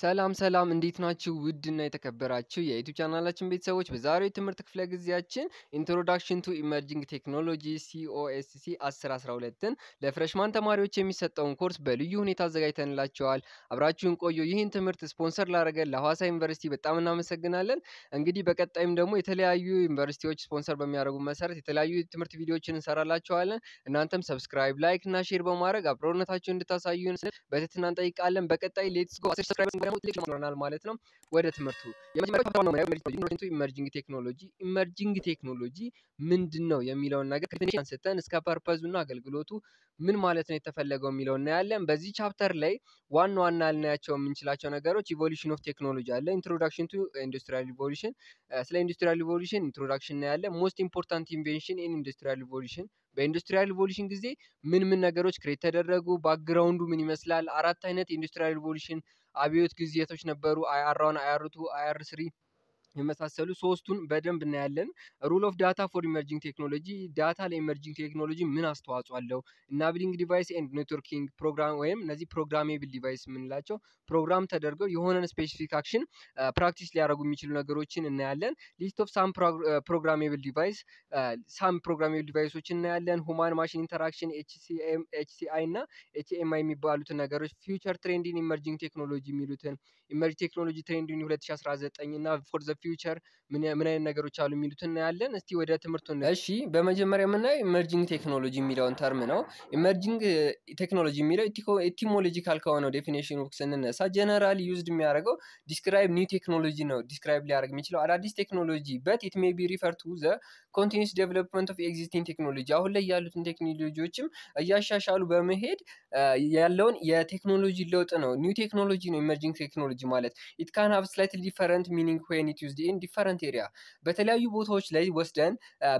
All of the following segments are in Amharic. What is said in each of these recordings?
ሰላም ሰላም እንዴት ናችሁ? ውድና የተከበራችሁ የዩቱብ ቻናላችን ቤተሰቦች በዛሬው የትምህርት ክፍለ ጊዜያችን ኢንትሮዳክሽን ቱ ኢመርጂንግ ቴክኖሎጂ ሲኦኤስሲ 1012ን ለፍረሽማን ተማሪዎች የሚሰጠውን ኮርስ በልዩ ሁኔታ አዘጋጅተንላቸዋል። አብራችሁን ቆዩ። ይህን ትምህርት ስፖንሰር ላደረገን ለሐዋሳ ዩኒቨርሲቲ በጣም እናመሰግናለን። እንግዲህ በቀጣይም ደግሞ የተለያዩ ዩኒቨርሲቲዎች ስፖንሰር በሚያደርጉ መሰረት የተለያዩ ትምህርት ቪዲዮዎችን እንሰራላቸዋለን። እናንተም ሰብስክራይብ፣ ላይክ እና ሼር በማድረግ አብሮነታችሁን እንድታሳዩን በትህትና እንጠይቃለን። በቀጣይ ሌትስ ጎ ይሆናል ማለት ነው። ወደ ትምህርቱ ኢመርጂንግ ቴክኖሎጂ ኢመርጂንግ ቴክኖሎጂ ምንድን ነው የሚለውን ነገር ከትንሽ ሰጠን እስከ ፐርፐዙ እና አገልግሎቱ ምን ማለት ነው የተፈለገው የሚለው እናያለን። በዚህ ቻፕተር ላይ ዋና ዋና ልናያቸው የምንችላቸው ነገሮች ኢቮሉሽን ኦፍ ቴክኖሎጂ አለ፣ ኢንትሮዳክሽን ቱ ኢንዱስትሪያል ኢቮሉሽን፣ ስለ ኢንዱስትሪያል ኢቮሉሽን ኢንትሮዳክሽን እናያለን። ሞስት ኢምፖርታንት ኢንቬንሽን ኢን ኢንዱስትሪያል ኢቮሉሽን በኢንዱስትሪያል ኢቮሉሽን ጊዜ ምን ምን ነገሮች ክሬት ተደረጉ፣ ባክግራውንዱ ምን ይመስላል፣ አራት አይነት ኢንዱስትሪያል ኢቮሉሽን አብዮት ጊዜቶች ነበሩ። አይ አር ዋን፣ አይ አር ቱ፣ አይ አር ስሪ የመሳሰሉ ሶስቱን በደንብ እናያለን። ሩል ኦፍ ዳታ ፎር ኢመርጂንግ ቴክኖሎጂ ዳታ ለኢመርጂንግ ቴክኖሎጂ ምን አስተዋጽኦ አለው? ኢናብሊንግ ዲቫይስ ኤንድ ኔትወርኪንግ ፕሮግራም ወይም እነዚህ ፕሮግራሜብል ዲቫይስ የምንላቸው ፕሮግራም ተደርገው የሆነን ስፔሲፊክ አክሽን ፕራክቲስ ሊያደርጉ የሚችሉ ነገሮችን እናያለን። ሊስት ኦፍ ሳም ፕሮግራሜብል ዲቫይስ ሳም ፕሮግራሜብል ዲቫይሶችን እናያለን። ሁማን ማሽን ኢንተራክሽን ኤችሲአይ እና ኤችኤምአይ የሚባሉትን ነገሮች ፊውቸር ትሬንዲን ኢመርጂንግ ቴክኖሎጂ የሚሉትን ኢመርጂንግ ቴክኖሎጂ ትሬንዲን 2019 እና ፎር ዘ ፊውቸር ምን አይነት ነገሮች አሉ የሚሉት እናያለን። እስቲ ወደ ትምህርቱ እሺ፣ በመጀመሪያ የምናየው ኢመርጂንግ ቴክኖሎጂ የሚለውን ተርም ነው። ኢመርጂንግ ቴክኖሎጂ eh, የሚለው ኢቲሞሎጂካል ከሆነው ዴፊኔሽን ስንነሳ ጀነራል ዩዝድ የሚያደርገው ዲስክራይብ ኒው ቴክኖሎጂ ነው። ዲስክራይብ ሊያደርግ የሚችለው አዳዲስ ቴክኖሎጂ በት ኢት ሜይ ቢ ሪፈር ቱ ዘ ኮንቲኒስ ዴቨሎፕመንት ኦፍ ኤግዚስቲንግ ቴክኖሎጂ አሁን ላይ ያሉትን ቴክኖሎጂዎችም እያሻሻሉ በመሄድ eh, ያለውን የቴክኖሎጂ ለውጥ ነው። ኒው ቴክኖሎጂ ነው ኢመርጂንግ ቴክኖሎጂ ማለት ኢት ካን ሀብ ስላይትሊ ዲፈረንት ሚኒንግ ዌን ኢት ዩዝድ ኢን ዲፈረንት ኤሪያ በተለያዩ ቦታዎች ላይ ወስደን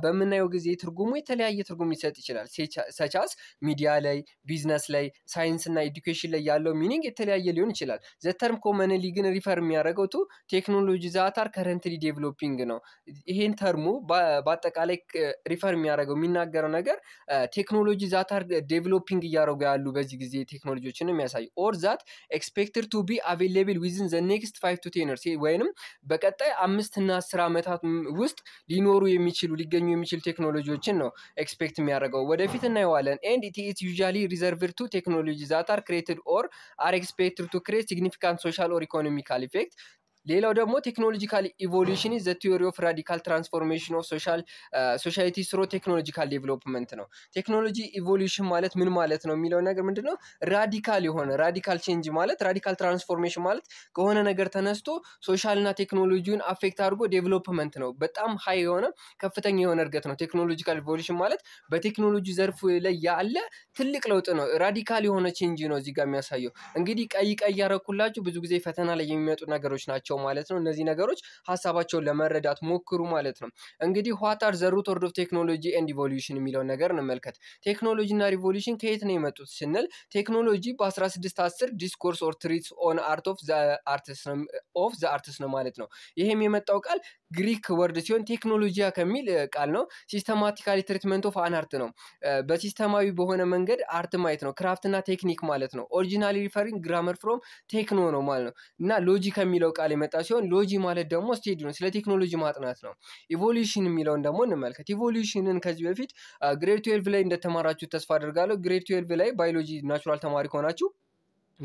በምናየው ጊዜ ትርጉሙ የተለያየ ትርጉም ሊሰጥ ይችላል። ሰቻስ ሚዲያ ላይ፣ ቢዝነስ ላይ፣ ሳይንስ እና ኤዱኬሽን ላይ ያለው ሚኒንግ የተለያየ ሊሆን ይችላል። ዘተርም ኮመንሊ ግን ሪፈር የሚያደርገው ቱ ቴክኖሎጂ ዛታር ከረንትሊ ዴቨሎፒንግ ነው። ይሄን ተርሙ በአጠቃላይ ሪፈር የሚያደርገው የሚናገረው ነገር ቴክኖሎጂ ዛታር ዴቨሎፒንግ እያደረጉ ያሉ በዚህ ጊዜ ቴክኖሎጂዎችን የሚያሳይ ኦር ዛት ኤክስፔክትድ ቱ ቢ አቬሌብል ዊዝን ዘ ኔክስት ፋይቭ ቱ ቴን ወይንም በቀጣይ አምስት እና አስር ዓመታት ውስጥ ሊኖሩ የሚችሉ ሊገኙ የሚችሉ ቴክኖሎጂዎችን ነው ኤክስፔክት የሚያደርገው ወደፊት እናየዋለን። ኤንድ ኢት ኢዝ ዩዛሊ ሪዘርቭድ ቱ ቴክኖሎጂ ዛት አር ክሬትድ ኦር አር ኤክስፔክትድ ቱ ክሬት ሲግኒፊካንት ሶሻል ኦር ኢኮኖሚካል ኢፌክት ሌላው ደግሞ ቴክኖሎጂካል ኢቮሉሽን ዘ ቲዮሪ ኦፍ ራዲካል ትራንስፎርሜሽን ኦፍ ሶሻይቲ ስሮ ቴክኖሎጂካል ዴቨሎፕመንት ነው። ቴክኖሎጂ ኢቮሉሽን ማለት ምን ማለት ነው የሚለው ነገር ምንድን ነው? ራዲካል የሆነ ራዲካል ቼንጅ ማለት ራዲካል ትራንስፎርሜሽን ማለት ከሆነ ነገር ተነስቶ ሶሻልና ቴክኖሎጂውን አፌክት አድርጎ ዴቨሎፕመንት ነው። በጣም ሀይ የሆነ ከፍተኛ የሆነ እድገት ነው። ቴክኖሎጂካል ኢቮሉሽን ማለት በቴክኖሎጂ ዘርፍ ላይ ያለ ትልቅ ለውጥ ነው። ራዲካል የሆነ ቼንጅ ነው እዚህ ጋር የሚያሳየው። እንግዲህ ቀይ ቀይ ያረኩላችሁ ብዙ ጊዜ ፈተና ላይ የሚመጡ ነገሮች ናቸው። ናቸው ማለት ነው። እነዚህ ነገሮች ሀሳባቸውን ለመረዳት ሞክሩ ማለት ነው። እንግዲህ ዋታር ዘሩት ወርድ ኦፍ ቴክኖሎጂ ኤንድ ኢቮሉሽን የሚለውን ነገር እንመልከት። ቴክኖሎጂ እና ሪቮሉሽን ከየት ነው የመጡት ስንል ቴክኖሎጂ በ1610 ዲስኮርስ ኦር ትሪት ኦን አርት ኦፍ ዘ አርትስ ነው ማለት ነው። ይህም የመጣው ቃል ግሪክ ወርድ ሲሆን ቴክኖሎጂያ ከሚል ቃል ነው። ሲስተማቲካሊ ትሪትመንት ኦፍ አን አርት ነው። በሲስተማዊ በሆነ መንገድ አርት ማየት ነው። ክራፍትና ቴክኒክ ማለት ነው። ኦሪጂናሊ ሪፈሪንግ ግራመር ፍሮም ቴክኖ ነው ማለት ነው እና ሎጂ ከሚለው ቃል የመጣ ሲሆን ሎጂ ማለት ደግሞ ስቴዲ ነው፣ ስለ ቴክኖሎጂ ማጥናት ነው። ኢቮሉሽን የሚለውን ደግሞ እንመልከት። ኢቮሉሽንን ከዚህ በፊት ግሬድ ትዌልቭ ላይ እንደተማራችሁ ተስፋ አድርጋለሁ። ግሬድ ትዌልቭ ላይ ባዮሎጂ ናቹራል ተማሪ ከሆናችሁ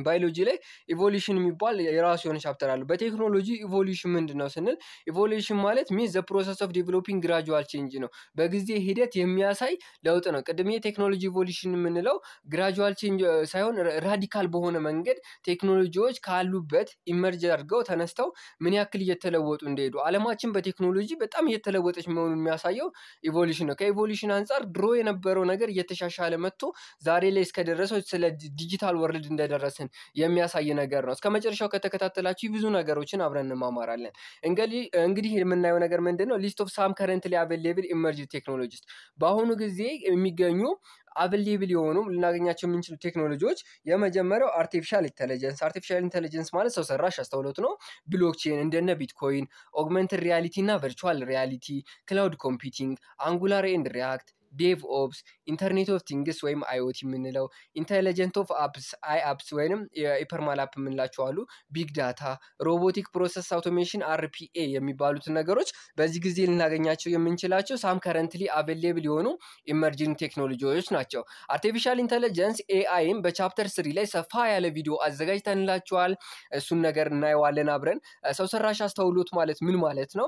ባዮሎጂ ላይ ኢቮሉሽን የሚባል የራሱ የሆነ ቻፕተር አለ። በቴክኖሎጂ ኢቮሉሽን ምንድን ነው ስንል ኢቮሉሽን ማለት ሚንስ ዘ ፕሮሰስ ኦፍ ዲቨሎፒንግ ግራጁዋል ቼንጅ ነው፣ በጊዜ ሂደት የሚያሳይ ለውጥ ነው። ቅድም የቴክኖሎጂ ኢቮሉሽን የምንለው ግራጁዋል ቼንጅ ሳይሆን ራዲካል በሆነ መንገድ ቴክኖሎጂዎች ካሉበት ኢመርጅ አድርገው ተነስተው ምን ያክል እየተለወጡ እንደሄዱ አለማችን በቴክኖሎጂ በጣም እየተለወጠች መሆኑ የሚያሳየው ኢቮሉሽን ነው። ከኢቮሉሽን አንጻር ድሮ የነበረው ነገር እየተሻሻለ መጥቶ ዛሬ ላይ እስከደረሰው ስለ ዲጂታል ወርልድ እንደደረሰ መሆናችን የሚያሳይ ነገር ነው። እስከ መጨረሻው ከተከታተላችሁ ብዙ ነገሮችን አብረን እንማማራለን። እንግዲህ የምናየው ነገር ምንድን ነው? ሊስት ኦፍ ሳም ከረንትሊ አቬሌብል ኢመርጅ ቴክኖሎጂስ በአሁኑ ጊዜ የሚገኙ አቬሌብል የሆኑ ልናገኛቸው የምንችሉ ቴክኖሎጂዎች የመጀመሪያው አርቲፊሻል ኢንቴሊጀንስ። አርቲፊሻል ኢንቴሊጀንስ ማለት ሰው ሰራሽ አስተውሎት ነው። ብሎክቼን፣ እንደነ ቢትኮይን፣ ኦግመንትድ ሪያሊቲ እና ቨርቹዋል ሪያሊቲ፣ ክላውድ ኮምፒቲንግ፣ አንጉላር ኤንድ ሪያክት ዴቭ ኦፕስ፣ ኢንተርኔት ኦፍ ቲንግስ ወይም አይኦቲ የምንለው፣ ኢንቴሊጀንት ኦፍ አፕስ አይ አፕስ ወይንም የኢፐርማል አፕ የምንላቸው አሉ። ቢግ ዳታ፣ ሮቦቲክ ፕሮሰስ አውቶሜሽን አርፒኤ የሚባሉትን ነገሮች በዚህ ጊዜ ልናገኛቸው የምንችላቸው ሳም ከረንትሊ አቬሌብል የሆኑ ኢመርጂንግ ቴክኖሎጂዎች ናቸው። አርቲፊሻል ኢንቴሊጀንስ ኤአይም በቻፕተር ስሪ ላይ ሰፋ ያለ ቪዲዮ አዘጋጅተንላቸዋል እሱን ነገር እናየዋለን አብረን። ሰው ሰራሽ አስተውሎት ማለት ምን ማለት ነው?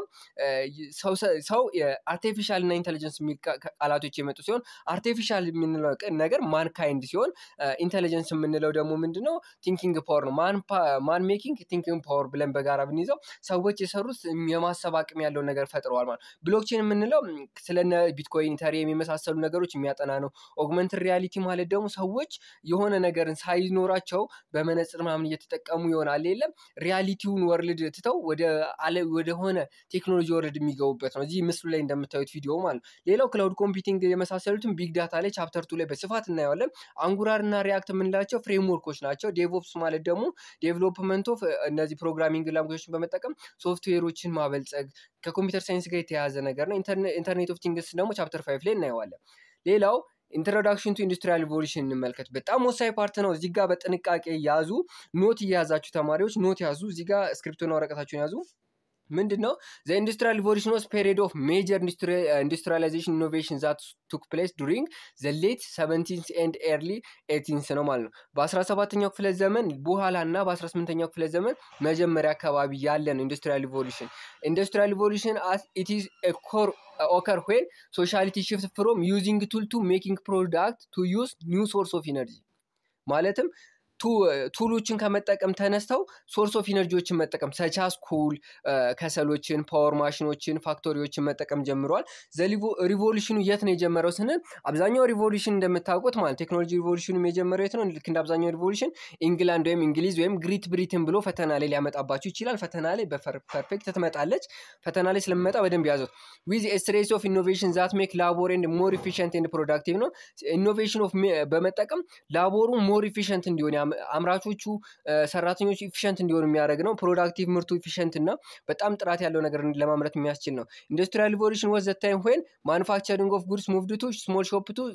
ሰው አርቲፊሻል እና ኢንቴሊጀንስ የሚል ቃላቶች ቴክኖሎጂዎች የመጡ ሲሆን አርቲፊሻል የምንለው ነገር ማንካይንድ ሲሆን ኢንቴሊጀንስ የምንለው ደግሞ ምንድነው ቲንኪንግ ፓወር ነው። ማን ሜኪንግ ቲንኪንግ ፓወር ብለን በጋራ ብንይዘው ሰዎች የሰሩት የማሰብ አቅም ያለውን ነገር ፈጥረዋል ማለት ብሎክቼን የምንለው ስለነ ቢትኮይን፣ ተሪ የሚመሳሰሉ ነገሮች የሚያጠና ነው። ኦግመንት ሪያሊቲ ማለት ደግሞ ሰዎች የሆነ ነገርን ሳይኖራቸው በመነጽር ምናምን እየተጠቀሙ ይሆናል የለም ሪያሊቲውን ወርልድ ትተው ወደሆነ ቴክኖሎጂ ወርልድ የሚገቡበት ነው። እዚህ ምስሉ ላይ እንደምታዩት ቪዲዮ ማለት ነው። ሌላው ክላውድ ኮምፒቲንግ የመሳሰሉትን ቢግ ዳታ ላይ ቻፕተር ቱ ላይ በስፋት እናየዋለን። አንጉራር እና ሪያክት የምንላቸው ፍሬምወርኮች ናቸው። ዴቮፕስ ማለት ደግሞ ዴቨሎፕመንት ኦፍ እነዚህ ፕሮግራሚንግ ላንጉጆችን በመጠቀም ሶፍትዌሮችን ማበልጸግ ከኮምፒውተር ሳይንስ ጋር የተያያዘ ነገር ነው። ኢንተርኔት ኦፍ ቲንግስ ደግሞ ቻፕተር ፋይቭ ላይ እናየዋለን። ሌላው ኢንትሮዳክሽን ቱ ኢንዱስትሪያል ሪቮሉሽን እንመልከት። በጣም ወሳኝ ፓርት ነው። እዚህ ጋር በጥንቃቄ ያዙ። ኖት እየያዛችሁ ተማሪዎች ኖት ያዙ። እዚህ ጋር እስክሪፕቶና ወረቀታችሁን ያዙ። ምንድን ነው ዘ ኢንዱስትሪያል ሪቮሉሽን ስ ፔሪድ ኦፍ ሜጀር ኢንዱስትሪላይዜሽን ኢኖቬሽን ዛት ቱክ ፕሌስ ዱሪንግ ዘ ሌት ሰቨንቲንስ ኤንድ ኤርሊ ኤቲንስ ነው ማለት ነው በአስራ ሰባተኛው ክፍለ ዘመን በኋላ እና በአስራ ስምንተኛው ክፍለ ዘመን መጀመሪያ አካባቢ ያለ ነው ኢንዱስትሪያል ሪቮሉሽን። ኢንዱስትሪያል ሪቮሉሽን አስ ኢት ኢዝ ኮር ኦከር ዌን ሶሻሊቲ ሽፍት ፍሮም ዩዚንግ ቱል ቱ ሜኪንግ ፕሮዳክት ቱ ዩዝ ኒው ሶርስ ኦፍ ኢነርጂ ማለትም ቱሎችን ከመጠቀም ተነስተው ሶርስ ኦፍ ኢነርጂዎችን መጠቀም ሰቻስ ኩል ከሰሎችን፣ ፓወር ማሽኖችን፣ ፋክቶሪዎችን መጠቀም ጀምረዋል። ሪቮሉሽኑ የት ነው የጀመረው ስንል አብዛኛው ሪቮሉሽን እንደምታውቁት ማለት ቴክኖሎጂ ሪቮሉሽኑ የጀመረው የት ነው? ልክ እንደ አብዛኛው ሪቮሉሽን ኢንግላንድ ወይም እንግሊዝ ወይም ግሪት ብሪትን ብሎ ፈተና ላይ ሊያመጣባቸው ይችላል። ፈተና ላይ በፐርፌክት ትመጣለች። ፈተና ላይ ስለመጣ በደንብ ያዙት። ዊዝ ስትሬስ ኦፍ ኢኖቬሽን ዛት ሜክ ላቦር ኤንድ ሞር ኢፊሽንት ኤንድ ፕሮዳክቲቭ ነው። ኢኖቬሽን በመጠቀም ላቦሩ ሞር ኢፊሽንት እንዲሆን አምራቾቹ ሰራተኞቹ ኢፊሽንት እንዲሆኑ የሚያደርግ ነው። ፕሮዳክቲቭ ምርቱ ኢፊሽንት እና በጣም ጥራት ያለው ነገር ለማምረት የሚያስችል ነው። ኢንዱስትሪያል ሪቮሉሽን ወዝ ዘ ታይም ዌን ማኑፋክቸሪንግ ኦፍ ጉድስ ሙቭድ ቱ ስሞል ሾፕ ቱ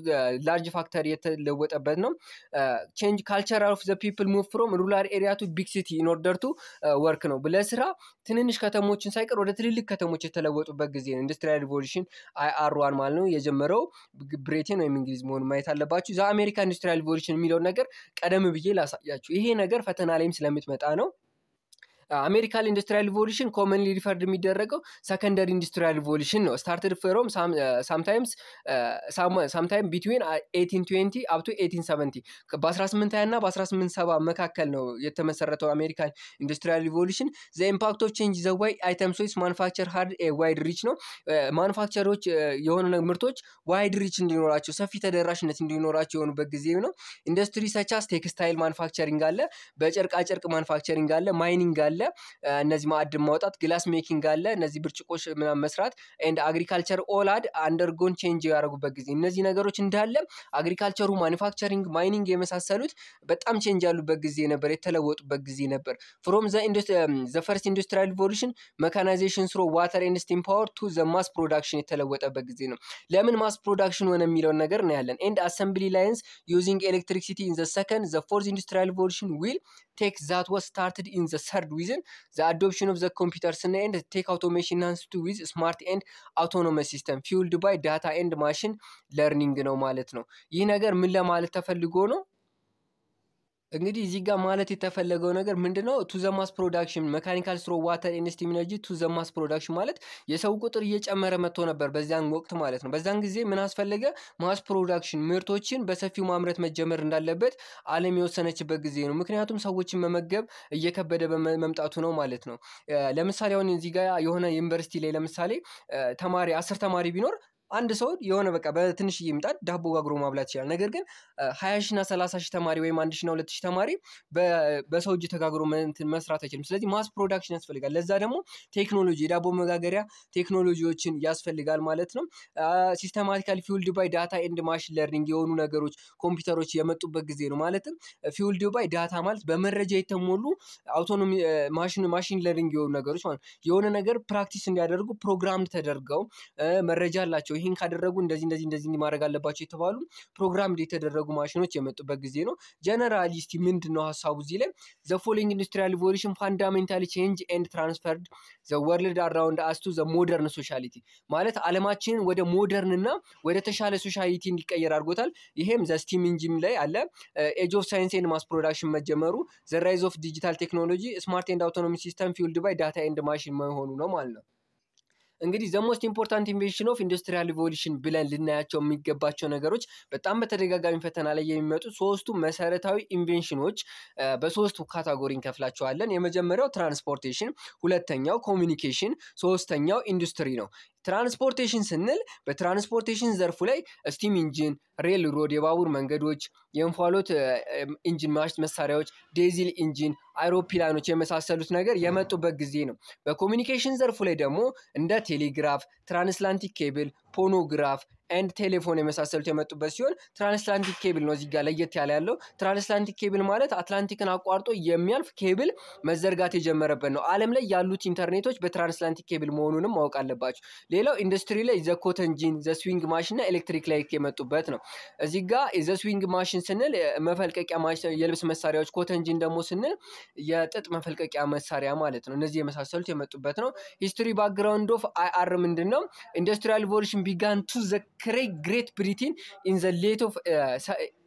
ላርጅ ፋክተሪ የተለወጠበት ነው። ቼንጅ ካልቸር ኦፍ ዘ ፒፕል ሙቭ ፍሮም ሩላር ኤሪያ ቱ ቢግ ሲቲ ኢን ኦርደር ቱ ወርክ ነው። ለስራ ትንንሽ ከተሞችን ሳይቀር ወደ ትልልቅ ከተሞች የተለወጡበት ጊዜ ነው። ኢንዱስትሪያል ሪቮሉሽን አይአርዋን ማለት ነው የጀመረው ብሬቴን ወይም እንግሊዝ መሆኑ ማየት አለባችሁ። ዘ አሜሪካ ኢንዱስትሪያል ሪቮሉሽን የሚለውን ነገር ቀደም ብዬ ላሳያችሁ። ይሄ ነገር ፈተና ላይም ስለምትመጣ ነው። አሜሪካን ኢንዱስትሪያል ሪቮሉሽን ኮመንሊ ሪፈርድ የሚደረገው ሰከንደሪ ኢንዱስትሪያል ሪቮሉሽን ነው። ስታርትድ ፍሮም ሳምታይምስ ሳምታይም ቢትዊን 1820 አፕ ቱ 1870 በ1820 እና በ1870 መካከል ነው የተመሰረተው አሜሪካን ኢንዱስትሪያል ሪቮሉሽን። ዘ ኢምፓክት ኦፍ ቼንጅ ዘ ዋይ አይተም ሶይስ ማኑፋክቸር ሃርድ ዋይድ ሪች ነው። ማኑፋክቸሮች የሆኑ ምርቶች ዋይድ ሪች እንዲኖራቸው ሰፊ ተደራሽነት እንዲኖራቸው የሆኑበት ጊዜ ነው። ኢንዱስትሪ ሰቻስ ቴክስታይል ማኑፋክቸሪንግ አለ፣ በጨርቃጨርቅ ማኑፋክቸሪንግ አለ፣ ማይኒንግ አለ አለ፣ እነዚህ ማዕድን ማውጣት፣ ግላስ ሜኪንግ አለ፣ እነዚህ ብርጭቆች ምናምን መስራት ኤንድ አግሪካልቸር ኦላድ አንደርጎን ቼንጅ ያደረጉበት ጊዜ እነዚህ ነገሮች እንዳለ አግሪካልቸሩ፣ ማኒፋክቸሪንግ፣ ማይኒንግ የመሳሰሉት በጣም ቼንጅ ያሉበት ጊዜ ነበር፣ የተለወጡበት ጊዜ ነበር። ፍሮም ዘ ፈርስት ኢንዱስትሪያል ሪቮሉሽን መካናይዜሽን ስሮ ዋተር ኤንድ ስቲም ፓወር ቱ ዘ ማስ ፕሮዳክሽን የተለወጠበት ጊዜ ነው። ለምን ማስ ፕሮዳክሽን ሆነ የሚለውን ነገር እናያለን። ኤንድ አሰምብሊ ላይንስ ዩዚንግ ኤሌክትሪክሲቲ ኢን ዘ ሰከንድ ዘ ፎርዝ ኢንዱስትሪያል ሪቮሉሽን ዊል ቴክ ዛት ዋስ ስታርትድ ኢን ዘ ሰርድ ዊዝ ሪዝን ዘ አዶፕሽን ኦፍ ዘ ኮምፒውተርስ እና ኤንድ ቴክ አውቶሜሽን ናንስቱ ዊዝ ስማርት ኤንድ አውቶኖመስ ሲስተም ፊውልድ ባይ ዳታ ኤንድ ማሽን ለርኒንግ ነው ማለት ነው። ይህ ነገር ምን ለማለት ተፈልጎ ነው? እንግዲህ እዚህ ጋር ማለት የተፈለገው ነገር ምንድን ነው? ቱ ፕሮዳክሽን መካኒካል ስትሮ ዋተር ኢንስቲ ኢነርጂ ቱዘማስ ፕሮዳክሽን ማለት የሰው ቁጥር እየጨመረ መጥቶ ነበር በዚያን ወቅት ማለት ነው። በዛን ጊዜ ምን አስፈለገ? ማስ ፕሮዳክሽን ምርቶችን በሰፊው ማምረት መጀመር እንዳለበት ዓለም የወሰነችበት ጊዜ ነው። ምክንያቱም ሰዎችን መመገብ እየከበደ መምጣቱ ነው ማለት ነው። ለምሳሌ አሁን እዚህ ጋር የሆነ ዩኒቨርሲቲ ላይ ለምሳሌ ተማሪ አስር ተማሪ ቢኖር አንድ ሰው የሆነ በቃ በትንሽዬ ይምጣት ዳቦ ጋግሮ ማብላት ይችላል። ነገር ግን ሀያ ሺህ እና ሰላሳ ሺህ ተማሪ ወይም አንድ ሺህ እና ሁለት ሺህ ተማሪ በሰው እጅ ተጋግሮ መስራት አይችልም። ስለዚህ ማስ ፕሮዳክሽን ያስፈልጋል። ለዛ ደግሞ ቴክኖሎጂ፣ የዳቦ መጋገሪያ ቴክኖሎጂዎችን ያስፈልጋል ማለት ነው። ሲስተማቲካል ፊውልድ ባይ ዳታ ኤንድ ማሽን ለርኒንግ የሆኑ ነገሮች ኮምፒውተሮች የመጡበት ጊዜ ነው። ማለትም ፊውልድ ባይ ዳታ ማለት በመረጃ የተሞሉ አውቶኖሚ ማሽን ማሽን ለርኒንግ የሆኑ ነገሮች ማለት የሆነ ነገር ፕራክቲስ እንዲያደርጉ ፕሮግራም ተደርገው መረጃ አላቸው ይህን ካደረጉ እንደዚህ እንደዚህ እንደዚህ ማድረግ አለባቸው የተባሉ ፕሮግራም የተደረጉ ማሽኖች የመጡበት ጊዜ ነው። ጀነራሊስቲ እስቲ ምንድን ነው ሀሳቡ እዚህ ላይ ዘ ፎሎዊንግ ኢንዱስትሪያል ሪቮሉሽን ፋንዳሜንታል ቼንጅ ኤንድ ትራንስፈርድ ዘ ወርልድ አራውንድ አስቱ ዘ ሞደርን ሶሻሊቲ ማለት አለማችንን ወደ ሞደርን እና ወደ ተሻለ ሶሻሊቲ እንዲቀየር አድርጎታል። ይሄም ዘ ስቲም ኢንጂን ላይ አለ፣ ኤጅ ኦፍ ሳይንስ ኤንድ ማስ ፕሮዳክሽን መጀመሩ፣ ዘ ራይዝ ኦፍ ዲጂታል ቴክኖሎጂ፣ ስማርት ኤንድ አውቶኖሚ ሲስተም ፊውልድ ባይ ዳታ ኤንድ ማሽን መሆኑ ነው ማለት ነው። እንግዲህ ዘሞስት ኢምፖርታንት ኢንቬንሽን ኦፍ ኢንዱስትሪያል ሪቮሉሽን ብለን ልናያቸው የሚገባቸው ነገሮች በጣም በተደጋጋሚ ፈተና ላይ የሚመጡ ሶስቱ መሰረታዊ ኢንቬንሽኖች በሶስቱ ካታጎሪ እንከፍላቸዋለን። የመጀመሪያው ትራንስፖርቴሽን፣ ሁለተኛው ኮሚኒኬሽን፣ ሶስተኛው ኢንዱስትሪ ነው። ትራንስፖርቴሽን ስንል በትራንስፖርቴሽን ዘርፉ ላይ ስቲም ኢንጂን፣ ሬል ሮድ፣ የባቡር መንገዶች፣ የእንፋሎት ኢንጂን መሳሪያዎች፣ ዴዚል ኢንጂን፣ አይሮፕላኖች የመሳሰሉት ነገር የመጡበት ጊዜ ነው። በኮሚኒኬሽን ዘርፉ ላይ ደግሞ እንደ ቴሌግራፍ፣ ትራንስላንቲክ ኬብል፣ ፖኖግራፍ ኤንድ ቴሌፎን የመሳሰሉት የመጡበት ሲሆን ትራንስላንቲክ ኬብል ነው እዚጋ ለየት ያለ ያለው። ትራንስላንቲክ ኬብል ማለት አትላንቲክን አቋርጦ የሚያልፍ ኬብል መዘርጋት የጀመረበት ነው። ዓለም ላይ ያሉት ኢንተርኔቶች በትራንስላንቲክ ኬብል መሆኑንም ማወቅ አለባቸው። ሌላው ኢንዱስትሪ ላይ ዘ ኮተን ጂን፣ ዘ ስዊንግ ማሽን እና ኤሌክትሪክ ላይክ የመጡበት ነው። እዚህ ጋ ዘ ስዊንግ ማሽን ስንል መፈልቀቂያ የልብስ መሳሪያዎች፣ ኮተን ጂን ደግሞ ስንል የጥጥ መፈልቀቂያ መሳሪያ ማለት ነው። እነዚህ የመሳሰሉት የመጡበት ነው። ሂስትሪ ባክግራውንድ ኦፍ አይአር ምንድን ነው? ኢንዱስትሪያል ሪቮሉሽን ቢጋን ቱ ዘ ክሬግ ግሬት ብሪቲን ኢን ዘ ሌት ኦፍ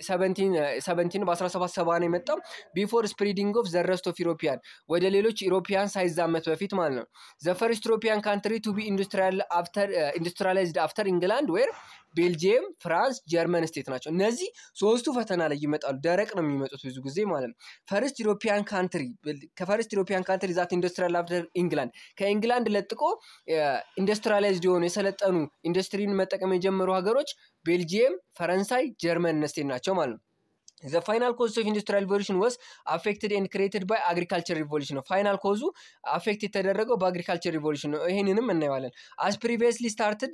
ሰቨንቲን በ17 ሰባ ነው የመጣው ቢፎር ስፕሪዲንግ ኦፍ ዘረስት ኦፍ ኢሮፒያን ወደ ሌሎች ኢሮፒያን ሳይዛመት በፊት ማለት ነው። ዘ ፈርስት ኢሮፒያን ካንትሪ ቱ ቢ ኢንዱስትሪላይዝድ አፍተር ኢንግላንድ ዌር ቤልጅየም፣ ፍራንስ፣ ጀርመን ስቴት ናቸው። እነዚህ ሶስቱ ፈተና ላይ ይመጣሉ። ደረቅ ነው የሚመጡት ብዙ ጊዜ ማለት ነው። ፈርስት ኢሮፒያን ካንትሪ ከፈርስት ኢሮፒያን ካንትሪ ዛት ኢንዱስትሪያል አፍተር ኢንግላንድ ከኢንግላንድ ለጥቆ ኢንዱስትሪላይዝድ የሆኑ የሰለጠኑ ኢንዱስትሪን መጠቀም የጀመሩ ከሚጀምሩ ሀገሮች ቤልጂየም፣ ፈረንሳይ፣ ጀርመን እነስቴን ናቸው ማለት ነው። ዘ ፋይናል ኮዝ ኦፍ ኢንዱስትሪያል ሪቮሉሽን ወስ አፌክትድ ኤንድ ክሬትድ ባይ አግሪካልቸር ሪቮሉሽን ነው። ፋይናል ኮዙ አፌክት የተደረገው በአግሪካልቸር ሪቮሉሽን ነው። ይህንንም እናየዋለን። አስ ፕሪቪየስሊ ስታርትድ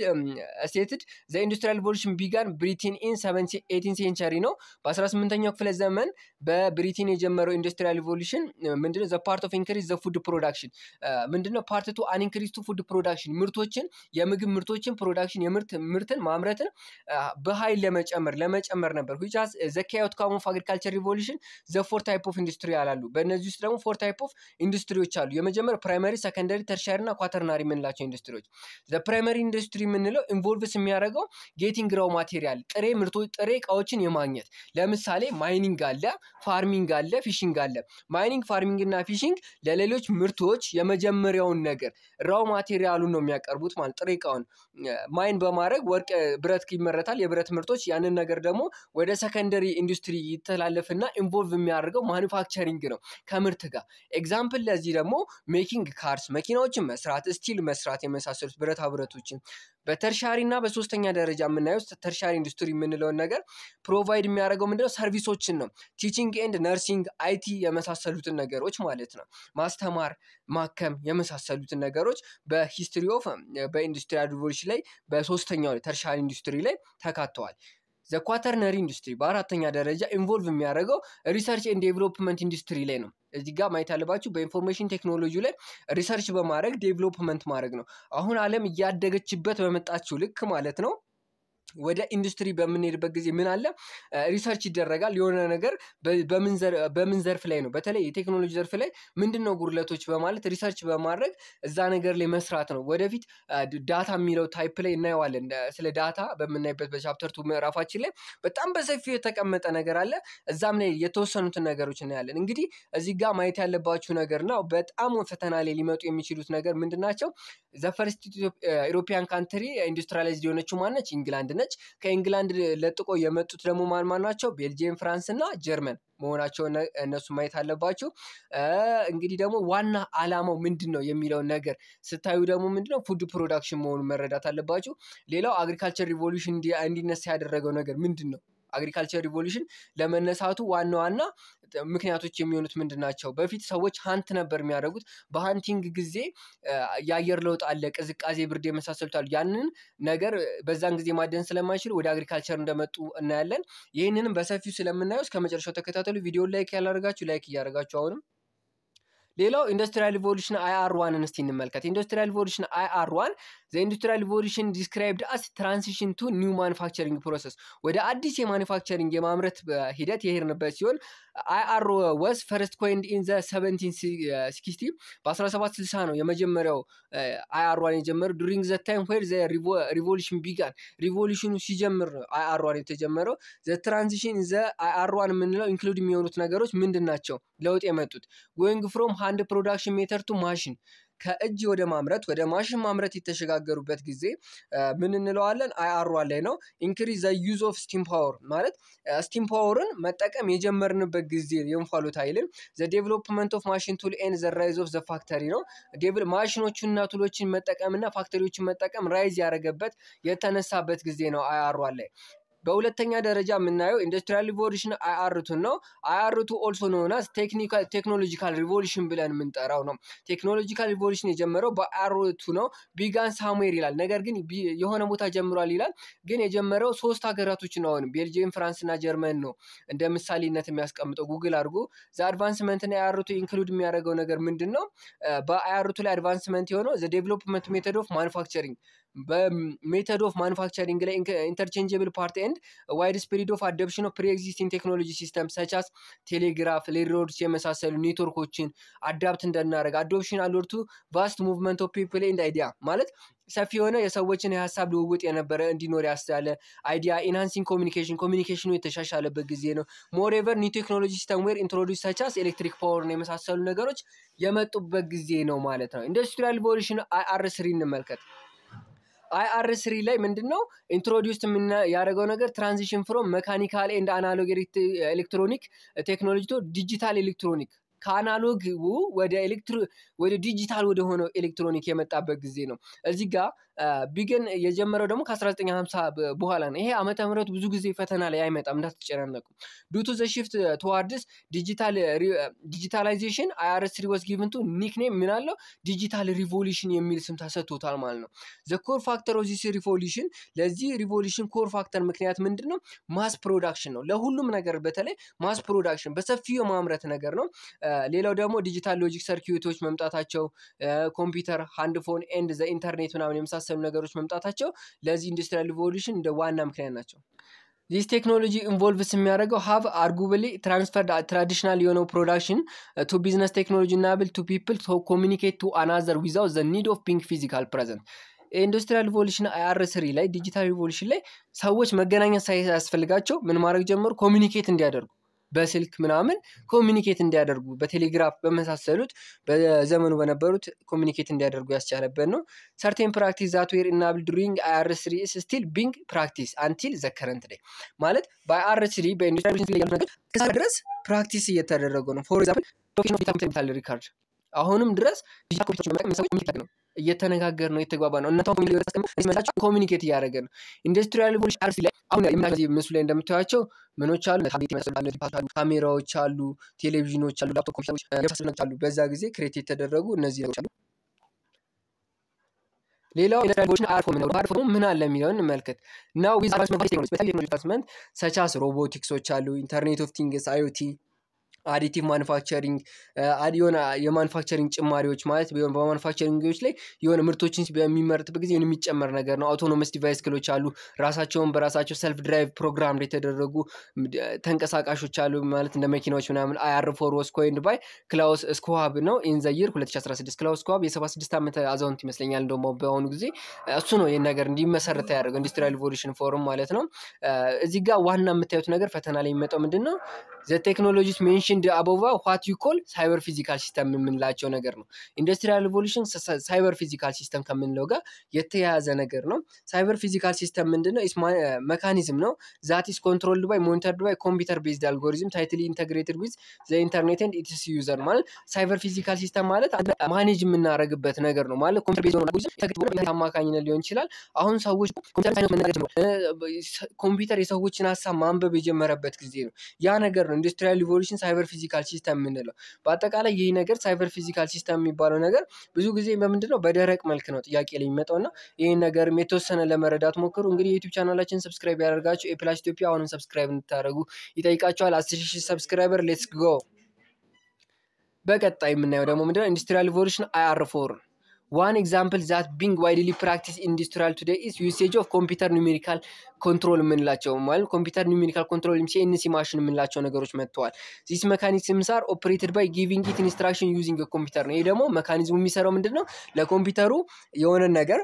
ስቴትድ ዘ ኢንዱስትሪያል ሪቮሉሽን ቢጋን ብሪቲን ኢን ኤቲን ሴንቸሪ ነው። በ18ኛው ክፍለ ዘመን በብሪቲን የጀመረው ኢንዱስትሪያል ሪቮሉሽን uh, ምንድነው? ዘ ፓርት ኦፍ ኢንክሪዝ ዘ ፉድ ፕሮዳክሽን ምንድነው? ፓርት ቱ አን ኢንክሪዝ ቱ ፉድ ፕሮዳክሽን ምርቶችን የምግብ ምርቶችን ፕሮዳክሽን የምርት ምርትን ማምረትን uh, በኃይል ለመጨመር ለመጨመር ነበር ዘ ኬ አውትካም ኦፍ አግሪካልቸር ሪቮሉሽን ዘ ፎር ታይፕ ኦፍ ኢንዱስትሪ አላሉ። በእነዚህ ውስጥ ደግሞ ፎር ታይፕ ኦፍ ኢንዱስትሪዎች አሉ። የመጀመሪያው ፕራይመሪ፣ ሰከንደሪ፣ ተርሻሪ እና ኳተርናሪ የምንላቸው ኢንዱስትሪዎች። ዘ ፕራይመሪ ኢንዱስትሪ የምንለው ኢንቮልቭስ የሚያደርገው ጌቲንግ ራው ማቴሪያል ጥሬ ምርቶች፣ ጥሬ እቃዎችን የማግኘት ለምሳሌ ማይኒንግ አለ፣ ፋርሚንግ አለ፣ ፊሽንግ አለ። ማይኒንግ፣ ፋርሚንግ እና ፊሽንግ ለሌሎች ምርቶች የመጀመሪያውን ነገር ራው ማቴሪያሉን ነው የሚያቀርቡት ማለት ጥሬ እቃውን ማይን በማድረግ ወርቅ፣ ብረት ይመረታል። የብረት ምርቶች ያንን ነገር ደግሞ ወደ ሰከንደሪ ኢንዱስትሪ ይተላለፍና ኢንቮልቭ የሚያደርገው ማኑፋክቸሪንግ ነው ከምርት ጋር። ኤግዛምፕል ለዚህ ደግሞ ሜኪንግ ካርስ መኪናዎችን መስራት፣ ስቲል መስራት የመሳሰሉት ብረታ ብረቶችን በተርሻሪ እና በሶስተኛ ደረጃ የምናየው ተርሻሪ ኢንዱስትሪ የምንለውን ነገር ፕሮቫይድ የሚያደርገው ምንድነው ሰርቪሶችን ነው። ቲቺንግ ኤንድ ነርሲንግ፣ አይቲ የመሳሰሉትን ነገሮች ማለት ነው። ማስተማር፣ ማከም የመሳሰሉትን ነገሮች በሂስትሪ ኦፍ በኢንዱስትሪ ሪቮሉሽን ላይ በሶስተኛው ተርሻሪ ኢንዱስትሪ ላይ ተካተዋል። ዘኳተርነሪ ኢንዱስትሪ በአራተኛ ደረጃ ኢንቮልቭ የሚያደርገው ሪሰርች ኤንድ ዴቨሎፕመንት ኢንዱስትሪ ላይ ነው። እዚህ ጋር ማየት አለባችሁ። በኢንፎርሜሽን ቴክኖሎጂ ላይ ሪሰርች በማድረግ ዴቨሎፕመንት ማድረግ ነው። አሁን ዓለም እያደገችበት በመጣችው ልክ ማለት ነው ወደ ኢንዱስትሪ በምንሄድበት ጊዜ ምን አለ ሪሰርች ይደረጋል። የሆነ ነገር በምን ዘርፍ ላይ ነው፣ በተለይ የቴክኖሎጂ ዘርፍ ላይ ምንድን ነው ጉድለቶች በማለት ሪሰርች በማድረግ እዛ ነገር ላይ መስራት ነው። ወደፊት ዳታ የሚለው ታይፕ ላይ እናየዋለን። ስለ ዳታ በምናይበት ቱ ምዕራፋችን ላይ በጣም በሰፊው የተቀመጠ ነገር አለ። እዛም ላይ የተወሰኑትን ነገሮች እናያለን። እንግዲህ እዚህ ጋር ማየት ያለባችሁ ነገር ነው። በጣም ፈተና ላይ ሊመጡ የሚችሉት ነገር ምንድን ናቸው? ዘፈርስት ኢሮፒያን ካንትሪ ኢንዱስትሪላይዝድ የሆነችው ማነች? ኢንግላንድ ነች። ከኢንግላንድ ለጥቆ የመጡት ደግሞ ማን ማን ናቸው? ቤልጅየም፣ ፍራንስ እና ጀርመን መሆናቸው እነሱ ማየት አለባቸው። እንግዲህ ደግሞ ዋና አላማው ምንድን ነው የሚለውን ነገር ስታዩ ደግሞ ምንድን ነው ፉድ ፕሮዳክሽን መሆኑን መረዳት አለባቸው። ሌላው አግሪካልቸር ሪቮሉሽን እንዲነሳ ያደረገው ነገር ምንድን ነው አግሪካልቸር ሪቮሉሽን ለመነሳቱ ዋና ዋና ምክንያቶች የሚሆኑት ምንድን ናቸው? በፊት ሰዎች ሀንት ነበር የሚያደርጉት። በሀንቲንግ ጊዜ የአየር ለውጥ አለ፣ ቅዝቃዜ፣ ብርድ የመሳሰሉት አሉ። ያንን ነገር በዛን ጊዜ ማደን ስለማይችል ወደ አግሪካልቸር እንደመጡ እናያለን። ይህንንም በሰፊው ስለምናየው እስከ መጨረሻው ተከታተሉ። ቪዲዮ ላይክ ያላደርጋችሁ ላይክ እያደረጋችሁ አሁንም ሌላው ኢንዱስትሪያል ሪቮሉሽን አይአር ዋንን እስቲ እንመልከት። ኢንዱስትሪያል ሪቮሉሽን አይአር ዋን ዘ ኢንዱስትሪያል ሪቮሉሽን ዲስክራይብድ አስ ትራንሲሽን ቱ ኒው ማኑፋክቸሪንግ ፕሮሰስ ወደ አዲስ የማኑፋክቸሪንግ የማምረት ሂደት የሄድንበት ሲሆን አይአር ወስ ፈርስት ኮይንድ ኢን ዘ ሰቨንቲን ሲክስቲ በ1760 ነው የመጀመሪያው አይአር ዋን የጀመረው ዱሪንግ ዘ ታይም ዌር ዘ ሪቮሉሽን ቢጋን ሪቮሉሽኑ ሲጀምር ነው አይአር ዋን የተጀመረው። ዘ ትራንሲሽን ዘ አይአር ዋን የምንለው ኢንክሉድ የሚሆኑት ነገሮች ምንድን ናቸው ለውጥ የመጡት ጎይንግ ፍሮም አንድ ፕሮዳክሽን ሜተር ቱ ማሽን ከእጅ ወደ ማምረት ወደ ማሽን ማምረት የተሸጋገሩበት ጊዜ ምን እንለዋለን? አይአርዋን ላይ ነው። ኢንክሪዝ ዘ ዩዝ ኦፍ ስቲም ፓወር ማለት ስቲም ፓወርን መጠቀም የጀመርንበት ጊዜ የእንፋሎት ኃይልን። ዘ ዴቨሎፕመንት ኦፍ ማሽን ቱል ኤን ዘ ራይዝ ኦፍ ዘ ፋክተሪ ነው። ማሽኖቹና ቱሎችን መጠቀምና ፋክተሪዎችን መጠቀም ራይዝ ያደረገበት የተነሳበት ጊዜ ነው። አይአርዋን ላይ በሁለተኛ ደረጃ የምናየው ኢንዱስትሪያል ሪቮሉሽን አያርቱን ነው። አያርቱ ኦልሶ ነሆነ ቴክኖሎጂካል ሪቮሉሽን ብለን የምንጠራው ነው። ቴክኖሎጂካል ሪቮሉሽን የጀመረው በአያርቱ ነው። ቢጋን ሳሙዌር ይላል። ነገር ግን የሆነ ቦታ ጀምሯል ይላል። ግን የጀመረው ሶስት ሀገራቶች ነው። አሁን ቤልጅየም፣ እና ጀርመን ነው እንደ ምሳሌነት የሚያስቀምጠው ጉግል አድርጎ። ዘ አድቫንስመንት ና አያርቱ ኢንክሉድ የሚያደርገው ነገር ምንድን ነው? በአያርቱ ላይ አድቫንስመንት የሆነው ዘ ዴቨሎፕመንት ሜቶድ ኦፍ ማኑፋክቸሪንግ በሜተድ ኦፍ ማኑፋክቸሪንግ ላይ ኢንተርቼንጀብል ፓርት ኤንድ ዋይድ ስፒሪድ ኦፍ አደፕሽን ኦፍ ፕሪኤግዚስቲንግ ቴክኖሎጂ ሲስተም ሰቻስ ቴሌግራፍ፣ ሌሮድስ የመሳሰሉ ኔትወርኮችን አዳፕት እንደናደረግ አዶፕሽን አሎርቱ ቫስት ሙቭመንት ኦፍ ፒፕል ኤንድ አይዲያ ማለት ሰፊ የሆነ የሰዎችን የሀሳብ ልውውጥ የነበረ እንዲኖር ያስቻለ አይዲያ ኢንሃንሲንግ ኮሚኒኬሽን ኮሚኒኬሽኑ የተሻሻለበት ጊዜ ነው። ሞሬቨር ኒው ቴክኖሎጂ ሲስተም ዌር ኢንትሮዲስ ሰቻስ ኤሌክትሪክ ፓወር ነው የመሳሰሉ ነገሮች የመጡበት ጊዜ ነው ማለት ነው። ኢንዱስትሪያል ሪቮሉሽን አርስሪ እንመልከት። አይአር ስሪ ላይ ምንድን ነው ኢንትሮዲውስድ ያደረገው ነገር ትራንዚሽን ፍሮም መካኒካል ኤንድ አናሎግ ኤሌክትሮኒክ ቴክኖሎጂ ቶ ዲጂታል ኤሌክትሮኒክ ከአናሎግ ወደ ዲጂታል ወደ ሆነው ኤሌክትሮኒክ የመጣበት ጊዜ ነው። እዚህ ጋር ቢገን የጀመረው ደግሞ ከ1950 በኋላ ነው። ይሄ ዓመተ ምህረቱ ብዙ ጊዜ ፈተና ላይ አይመጣም፣ እንዳትጨናነቁ። ዱቱ ዘ ሽፍት ተዋርድስ ዲጂታላይዜሽን አይአርስ ሪወስ ጊቭንቱ ኒክኔም ምናለው ዲጂታል ሪቮሉሽን የሚል ስም ተሰጥቶታል ማለት ነው። ዘ ኮር ፋክተር ኦፍ ዚስ ሪቮሉሽን ለዚህ ሪቮሉሽን ኮር ፋክተር ምክንያት ምንድን ነው? ማስ ፕሮዳክሽን ነው። ለሁሉም ነገር በተለይ ማስ ፕሮዳክሽን በሰፊው ማምረት ነገር ነው። ሌላው ደግሞ ዲጂታል ሎጂክ ሰርኪዩቶች መምጣታቸው ኮምፒውተር፣ ሃንድ ፎን ኤንድ ዘ ኢንተርኔት ምናምን የመሳሰ የመሳሰሉ ነገሮች መምጣታቸው ለዚህ ኢንዱስትሪያል ሪቮሉሽን እንደ ዋና ምክንያት ናቸው። ዚስ ቴክኖሎጂ ኢንቮልቭስ የሚያደርገው ሀቭ አርጉብሊ ትራንስፈር ትራዲሽናል የሆነው ፕሮዳክሽን ቱ ቢዝነስ ቴክኖሎጂ ናብል ቱ ፒፕል ኮሚኒኬት ቱ አናዘር ዊዛው ዘ ኒድ ኦፍ ቢንግ ፊዚካል ፕሬዘንት ኢንዱስትሪያል ሪቮሉሽን አር ስሪ ላይ ዲጂታል ሪቮሉሽን ላይ ሰዎች መገናኛ ሳያስፈልጋቸው ምን ማድረግ ጀመሩ? ኮሚኒኬት እንዲያደርጉ በስልክ ምናምን ኮሚኒኬት እንዲያደርጉ በቴሌግራፍ በመሳሰሉት በዘመኑ በነበሩት ኮሚኒኬት እንዲያደርጉ ያስቻለበት ነው። ሰርቴን ፕራክቲስ ዛት ዌር ኢናብል ዱሪንግ አይአርስሪ ስሪ ስቲል ቢንግ ፕራክቲስ አንቲል ዘ ከረንት ዴይ ማለት በአይአር ስሪ በኢንዱስትሪ ድረስ ፕራክቲስ እየተደረገ ነው። ፎር ኤግዛምፕል ዶኪሽን ሪካርድ አሁንም ድረስ ዲጂታል ኮምፒውተሮች ነው እየተነጋገር ነው የተግባባ ነው። እናቷ ኮሚኒኬት እያደረገ ነው። ኢንዱስትሪያል ሪቮሉሽን አርሲ ላይ አሁን ምስሉ ላይ እንደምታያቸው ምኖች አሉ፣ ካሜራዎች አሉ፣ ቴሌቪዥኖች አሉ፣ ላፕቶፕ ኮምፒውተሮች አሉ። በዛ ጊዜ ክሬት የተደረጉ እነዚህ ነገሮች አሉ። ሌላው ምን አለ የሚለውን እንመልከት። ናው ዊዝ ቴክኖሎጂ ሰቻስ ሮቦቲክሶች አሉ፣ ኢንተርኔት ኦፍ ቲንግስ አይኦቲ አዲቲቭ ማኑፋክቸሪንግ eh, የሆነ የማኑፋክቸሪንግ ጭማሪዎች ማለት በማኑፋክቸሪንጎች ላይ የሆነ ምርቶችን በሚመረትበት ጊዜ የሚጨመር ነገር ነው። አውቶኖመስ ዲቫይስ ክሎች አሉ። ራሳቸውን በራሳቸው ሰልፍ ድራይቭ ፕሮግራም የተደረጉ ተንቀሳቃሾች አሉ ማለት እንደ መኪናዎች ምናምን አያር ፎር ወስ ኮይንድ ባይ ክላውስ ስኮሃብ ነው ኢንዘይር 2016 ክላውስ ስኮሃብ የ76 ዓመት አዛውንት ይመስለኛል። እንደውም በአሁኑ ጊዜ እሱ ነው ይህን ነገር እንዲመሰረተ ያደርገው ኢንዱስትሪያል ሪቮሉሽን ፎርም ማለት ነው። እዚህ ጋር ዋና የምታዩት ነገር ፈተና ላይ የሚመጣው ምንድን ነው? ዘ ቴክኖሎጂስ ሜንሽን ኤንድ አበባ ዋት ዩ ኮል ሳይበር ፊዚካል ሲስተም የምንላቸው ነገር ነው። ኢንዱስትሪያል ሪቮሉሽን ሳይበር ፊዚካል ሲስተም ከምንለው ጋር የተያያዘ ነገር ነው። ሳይበር ፊዚካል ሲስተም ነው? መካኒዝም ነው ዛት ኢስ ኮንትሮልድ ባይ ሞኒተርድ ባይ ኮምፒውተር ቤዝድ አልጎሪዝም ታይትሊ ኢንተግሬትድ ዊዝ ዘ ኢንተርኔት ኤንድ ኢትስ ዩዘር ማለት ሳይበር ፊዚካል ሲስተም ማለት ማኔጅ የምናደርግበት ነገር ነው ማለት ኮምፒውተር ቤዝድ አማካኝነት ሊሆን ይችላል። አሁን ሰዎች ኮምፒውተር የሰዎችን ሀሳብ ማንበብ የጀመረበት ጊዜ ነው። ያ ነገር ነው ኢንዱስትሪያል ሪቮሉሽን ሳይበር ሳይበር ፊዚካል ሲስተም የምንለው በአጠቃላይ ይህ ነገር ሳይበር ፊዚካል ሲስተም የሚባለው ነገር ብዙ ጊዜ በምንድን ነው በደረቅ መልክ ነው ጥያቄ ላይ የሚመጣው እና ይህን ነገር የተወሰነ ለመረዳት ሞክሩ። እንግዲህ የዩቲብ ቻናላችን ሰብስክራይብ ያደርጋቸው ኤፕላስ ኢትዮጵያ አሁንም ሰብስክራይብ እንድታደርጉ ይጠይቃችኋል። አስር ሺህ ሰብስክራይበር ሌትስ ጎ። በቀጣይ የምናየው ደግሞ ምንድነው ኢንዱስትሪያል ሪቮሉሽን አይአር ፎርን ዋን ኤግዛምፕል ዛት ቢንግ ዋይድሊ ፕራክቲስ ኢንዱስትሪያል ቱዴይ ኢስ ዩሴጅ ኦፍ ኮምፒውተር ኒሜሪካል ኮንትሮል የምንላቸው ማለት ኮምፒውተር ኒሜሪካል ኮንትሮል ሲ ኤንሲ ማሽን የምንላቸው ነገሮች መጥተዋል። ዚስ መካኒዝምስ አር ኦፕሬትድ ባይ ጊቪንግ ኢት ኢንስትራክሽን ዩዚንግ ኮምፒውተር ነው። ይሄ ደግሞ መካኒዝሙ የሚሰራው ምንድን ነው? ለኮምፒውተሩ የሆነ ነገር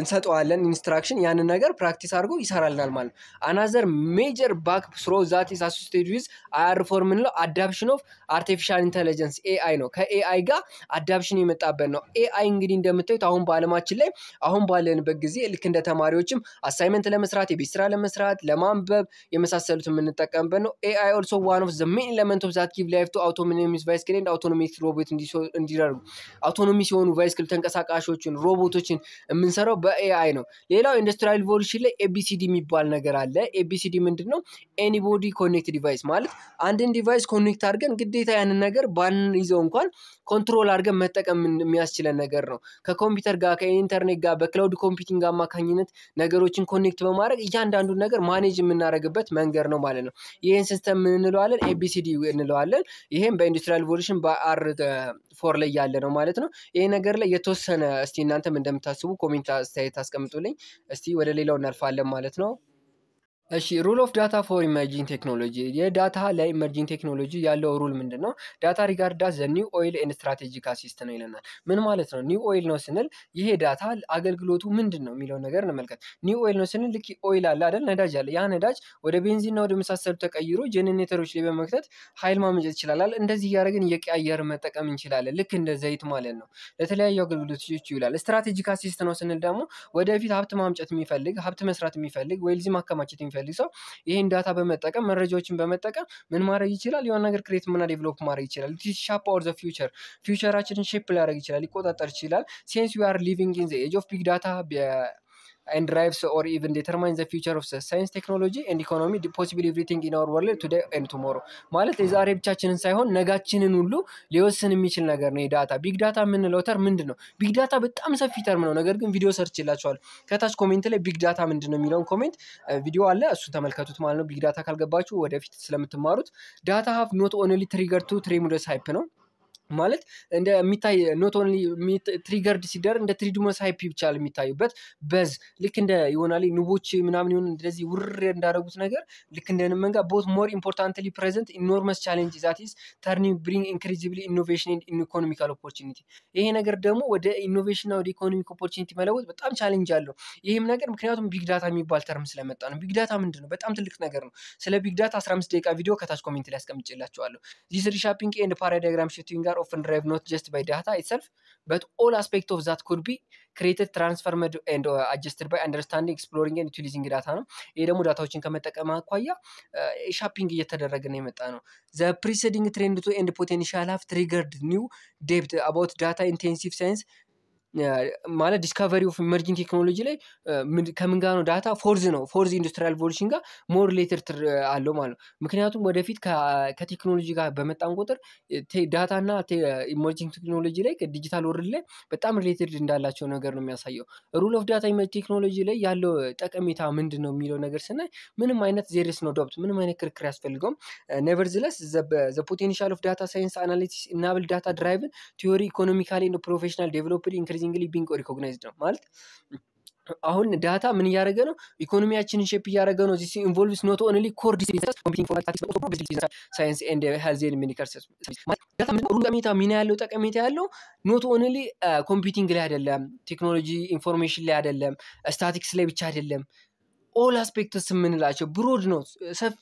እንሰጠዋለን ኢንስትራክሽን፣ ያንን ነገር ፕራክቲስ አድርጎ ይሰራልናል ማለት ነው። አናዘር ሜጀር ባክ ስሮ ዛት ኢዝ አሶሲቴድ ዊዝ አር ፎር የምንለው አዳፕሽን ኦፍ አርቲፊሻል ኢንቴሊጀንስ ኤአይ ነው። ከኤአይ ጋር አዳፕሽን የመጣበት ነው። ኤአይ እንግዲህ እንደምታዩት አሁን በአለማችን ላይ አሁን ባለንበት ጊዜ ልክ እንደ ተማሪዎችም አሳይመንት ለመስራት የቤት ስራ ለመስራት፣ ለማንበብ የመሳሰሉት የምንጠቀምበት ነው። ኤአይ ኦልሶ ዋን ኦፍ ዘ ሜን ኤለመንት ኦፍ ዛት ጊቭ ላይፍ ቱ አውቶኖሚስ ቫይስክል ኤንድ አውቶኖሚክ ሮቦት እንዲደርጉ አውቶኖሚ ሲሆኑ ቫይስክል ተንቀሳቃሾችን ሮቦቶችን የምንሰራው በኤአይ ነው። ሌላው ኢንዱስትሪያል ሪቮሉሽን ላይ ኤቢሲዲ የሚባል ነገር አለ። ኤቢሲዲ ምንድን ነው? ኤኒቦዲ ኮኔክት ዲቫይስ ማለት አንድን ዲቫይስ ኮኔክት አድርገን ግዴታ ያንን ነገር ባንይዘው እንኳን ኮንትሮል አድርገን መጠቀም የሚያስችለን ነገር ነው። ከኮምፒውተር ጋር ከኢንተርኔት ጋር በክላውድ ኮምፒውቲንግ አማካኝነት ነገሮችን ኮኔክት በማድረግ እያ እያንዳንዱን ነገር ማኔጅ የምናደርግበት መንገድ ነው ማለት ነው። ይህን ሲስተም ምን እንለዋለን? ኤቢሲዲ እንለዋለን። ይህም በኢንዱስትሪያል ቮሉሽን በአር ፎር ላይ ያለ ነው ማለት ነው። ይህ ነገር ላይ የተወሰነ እስቲ እናንተም እንደምታስቡ ኮሜንት አስተያየት አስቀምጡልኝ። እስቲ ወደ ሌላው እናልፋለን ማለት ነው። እሺ ሩል ኦፍ ዳታ ፎር ኢመርጂንግ ቴክኖሎጂ የዳታ ለኢመርጂንግ ቴክኖሎጂ ያለው ሩል ምንድን ነው? ዳታ ሪጋርዳ ዘ ኒው ኦይል ኤንድ ስትራቴጂክ አሲስት ነው ይለናል። ምን ማለት ነው? ኒው ኦይል ነው ስንል ይሄ ዳታ አገልግሎቱ ምንድን ነው የሚለው ነገር እንመልከት። ኒው ኦይል ነው ስንል ልክ ኦይል አለ አይደል? ነዳጅ አለ። ያ ነዳጅ ወደ ቤንዚንና ወደ መሳሰሉ ተቀይሮ ጄኔሬተሮች ላይ በመክተት ኃይል ማመንጨት ይችላል። እንደዚህ እያደረግን እየቀያየር መጠቀም እንችላለን። ልክ እንደ ዘይት ማለት ነው። ለተለያዩ አገልግሎቶች ይውላል። ስትራቴጂክ አሲስት ነው ስንል ደግሞ ወደፊት ሀብት ማምጨት የሚፈልግ ሀብት መስራት የሚፈልግ ወይ ልዚህ ማከማቸት የሚፈልግ የሚፈልግ ሰው ይህን ዳታ በመጠቀም መረጃዎችን በመጠቀም ምን ማድረግ ይችላል? የሆነ ነገር ክሬት ምና ዴቨሎፕ ማድረግ ይችላል። ሻፕ አወር ዘ ፊውቸር ፊውቸራችንን ሼፕ ሊያደርግ ይችላል፣ ሊቆጣጠር ይችላል። ሴንስ ዊ አር ሊቪንግ ኢን ዘ ኤጅ ኦፍ ቢግ ዳታ and drives or even determines the future of ሳይንስ ቴክኖሎጂ ኤንድ ኢኮኖሚ ፖሲብል ኤቭሪቲንግ ኢን አወር ወርልድ ቱዴይ ኤንድ ቱሞሮ ማለት የዛሬ ብቻችንን ሳይሆን ነጋችንን ሁሉ ሊወስን የሚችል ነገር ነው። የዳታ ቢግ ዳታ የምንለው ተር ምንድን ነው? ቢግ ዳታ በጣም ሰፊ ተርም ነው። ነገር ግን ቪዲዮ ሰርች ይላቸዋል። ከታች ኮሜንት ላይ ቢግ ዳታ ምንድን ነው የሚለውን ኮሜንት ቪዲዮ አለ፣ እሱ ተመልከቱት ማለት ነው። ቢግ ዳታ ካልገባችሁ ወደፊት ስለምትማሩት ዳታ ሀፍ ኖት ኦንሊ ትሪገር ቱ ትሬሙለስ ሃይፕ ነው። ማለት እንደ የሚታይ ኖት ኦንሊ ትሪገርድ ሲደር እንደ ትሪዱመስ ሃይፕ ብቻ የሚታዩበት በዝ ልክ እንደ ይሆናል ንቦች ምናምን ሆን እንደዚህ ውር እንዳደረጉት ነገር ልክ እንደ ንመንጋ ቦት ሞር ኢምፖርታንትሊ ፕሬዘንት ኢኖርመስ ቻሌንጅ ዛት ኢዝ ተርኒንግ ብሪንግ ኢንክሪዚብሊ ኢኖቬሽን ኢኮኖሚካል ኦፖርቹኒቲ። ይሄ ነገር ደግሞ ወደ ኢኖቬሽንና ወደ ኢኮኖሚክ ኦፖርቹኒቲ መለወጥ በጣም ቻሌንጅ አለው። ይህም ነገር ምክንያቱም ቢግ ዳታ የሚባል ተርም ስለመጣ ነው። ቢግ ዳታ ምንድን ነው? በጣም ትልቅ ነገር ነው። ስለ ቢግ ዳታ 15 ደቂቃ ቪዲዮ ከታች ኮሜንት ላይ አስቀምጬላቸዋለሁ። ዲስ ሪሻፒንግ ኤንድ ፓራዳይግራም ሽፍቲንግ ጋር Often of drive not just by data itself, but all aspects of that could be created, transformed, and uh, adjusted by understanding, exploring, and utilizing data No, ይሄ ደግሞ ዳታዎችን ከመጠቀም uh, potential have triggered new የመጣ about data-intensive science. ማለት ዲስካቨሪ ኦፍ ኢመርጂንግ ቴክኖሎጂ ላይ ከምን ጋር ነው ዳታ ፎርዝ ነው ፎርዝ ኢንዱስትሪያል ቮሉሽን ጋር ሞር ሌተር አለው ማለት ነው ምክንያቱም ወደፊት ከቴክኖሎጂ ጋር በመጣን ቁጥር ዳታና ኢመርጂንግ ቴክኖሎጂ ላይ ዲጂታል ወርድ ላይ በጣም ሪሌትድ እንዳላቸው ነገር ነው የሚያሳየው ሩል ኦፍ ዳታ ቴክኖሎጂ ላይ ያለው ጠቀሜታ ምንድን ነው የሚለው ነገር ስናይ ምንም አይነት ዜርስ ነው ዶብት ምንም አይነት ክርክር ያስፈልገውም ኔቨርዝለስ ዘ ፖቴንሻል ኦፍ ዳታ ሳይንስ አናሊሲስ ኢናብል ዳታ ድራይቭን ቲዮሪ ኢኮኖሚካሊ ፕሮፌሽናል ዴቨሎፕድ ኢንክሪዚንግሊ ቢንግ ሪኮግናይዝድ ነው ማለት አሁን ዳታ ምን እያደረገ ነው? ኢኮኖሚያችንን ሼፕ እያደረገ ነው። ዚስ ኢንቮልቭስ ኖት ኦንሊ ኮር ሳይንስ ኤንድ ሄልዝ ሜዲካል ጠቀሜታ ሚና ያለው ጠቀሜታ ያለው ኖት ኦንሊ ኮምፒውቲንግ ላይ አይደለም፣ ቴክኖሎጂ ኢንፎርሜሽን ላይ አይደለም፣ ስታቲክስ ላይ ብቻ አይደለም። ኦል አስፔክትስ የምንላቸው ብሮድ ነው።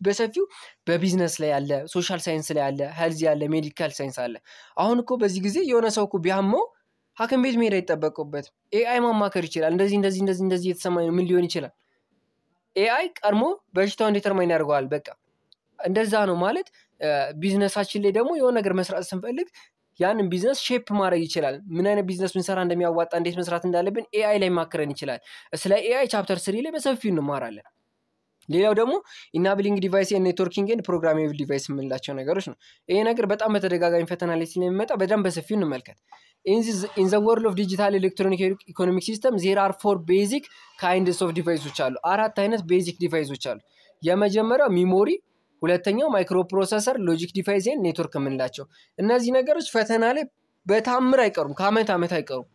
በሰፊው በቢዝነስ ላይ ያለ፣ ሶሻል ሳይንስ ላይ ያለ፣ ሄልዝ ያለ፣ ሜዲካል ሳይንስ አለ። አሁን እኮ በዚህ ጊዜ የሆነ ሰው እኮ ቢያመው ሐኪም ቤት መሄድ አይጠበቅበት። ኤአይ ማማከር ይችላል። እንደዚህ እንደዚህ እንደዚህ እንደዚህ የተሰማኝ ምን ሊሆን ይችላል? ኤአይ ቀድሞ በሽታው ዲተርማይን ያደርገዋል። በቃ እንደዛ ነው ማለት። ቢዝነሳችን ላይ ደግሞ የሆነ ነገር መስራት ስንፈልግ ያንን ቢዝነስ ሼፕ ማድረግ ይችላል። ምን አይነት ቢዝነስ ብንሰራ እንደሚያዋጣ፣ እንዴት መስራት እንዳለብን ኤአይ ላይ ማክረን ይችላል። ስለ ኤአይ ቻፕተር ስሪ ላይ በሰፊው እንማራለን። ሌላው ደግሞ ኢናብሊንግ ዲቫይስ ኔትወርኪንግ ኤንድ ፕሮግራሜብል ዲቫይስ የምንላቸው ነገሮች ነው። ይሄ ነገር በጣም በተደጋጋሚ ፈተና ላይ ስለሚመጣ በደንብ በሰፊው እንመልከት። in, this, in the world of digital electronic economic system there are four basic kinds of devices አሉ። አራት አይነት ቤዚክ ዲቫይሶች አሉ። የመጀመሪያው ሚሞሪ፣ ሁለተኛው ማይክሮ ፕሮሰሰር፣ ሎጂክ ዲቫይስ፣ ኔትወርክ የምንላቸው እነዚህ ነገሮች ፈተና ላይ በታምር አይቀሩም፣ ከአመት ዓመት አይቀሩም።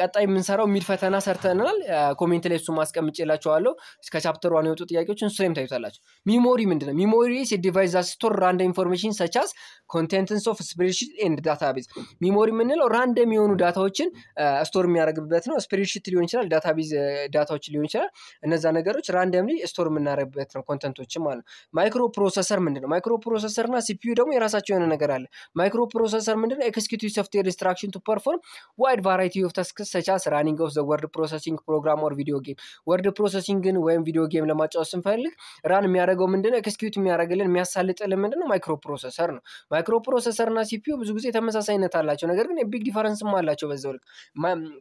ቀጣይ የምንሰራው ሚድ ፈተና ሰርተናል። ኮሜንት ላይ እሱ ማስቀምጬላችኋለሁ። እስከ ቻፕተር ዋን የወጡ ጥያቄዎች እሱ ላይም ታዩታላችሁ። ሚሞሪ ምንድነው? ሚሞሪ ኢዝ ዲቫይስ ስቶር ራንደም ኢንፎርሜሽን ሰቻስ አዝ ኮንቴንትስ ኦፍ ስፕሬድሺት ኤንድ ዳታቤዝ። ሚሞሪ የምንለው ራንደም የሆኑ ዳታዎችን ስቶር የሚያደርግበት ነው። ስፕሬድሺት ሊሆን ይችላል፣ ዳታቤዝ ዳታዎች ሊሆን ይችላል። እነዛ ነገሮች ራንደምሊ ስቶር የምናደርግበት ነው፣ ኮንቴንቶችን ማለት ነው። ማይክሮ ፕሮሰሰር ምንድነው? ማይክሮ ፕሮሰሰር እና ሲፒዩ ደግሞ የራሳቸው የሆነ ነገር አለ። ማይክሮ ፕሮሰሰር ምንድነው? ኤክስኪዩቲቭ ሶፍትዌር ኢንስትራክሽን ቱ ፐርፎርም ዋይድ ቫራይቲ ኦፍ ተስክስ ሰች አስ ራኒንግ ኦፍ ዘ ወርድ ፕሮሰሲንግ ፕሮግራም ኦር ቪዲዮ ጌም። ወርድ ፕሮሰሲንግን ወይም ቪዲዮ ጌም ለማጫወት ስንፈልግ ራን የሚያደርገው ምንድን ነው? ኤክስኪዩት የሚያደርግልን የሚያሳልጥልን ምንድን ነው? ማይክሮ ፕሮሰሰር ነው። ማይክሮ ፕሮሰሰር እና ሲፒዩ ብዙ ጊዜ ተመሳሳይነት አላቸው፣ ነገር ግን የቢግ ዲፈረንስም አላቸው። በዛው ልክ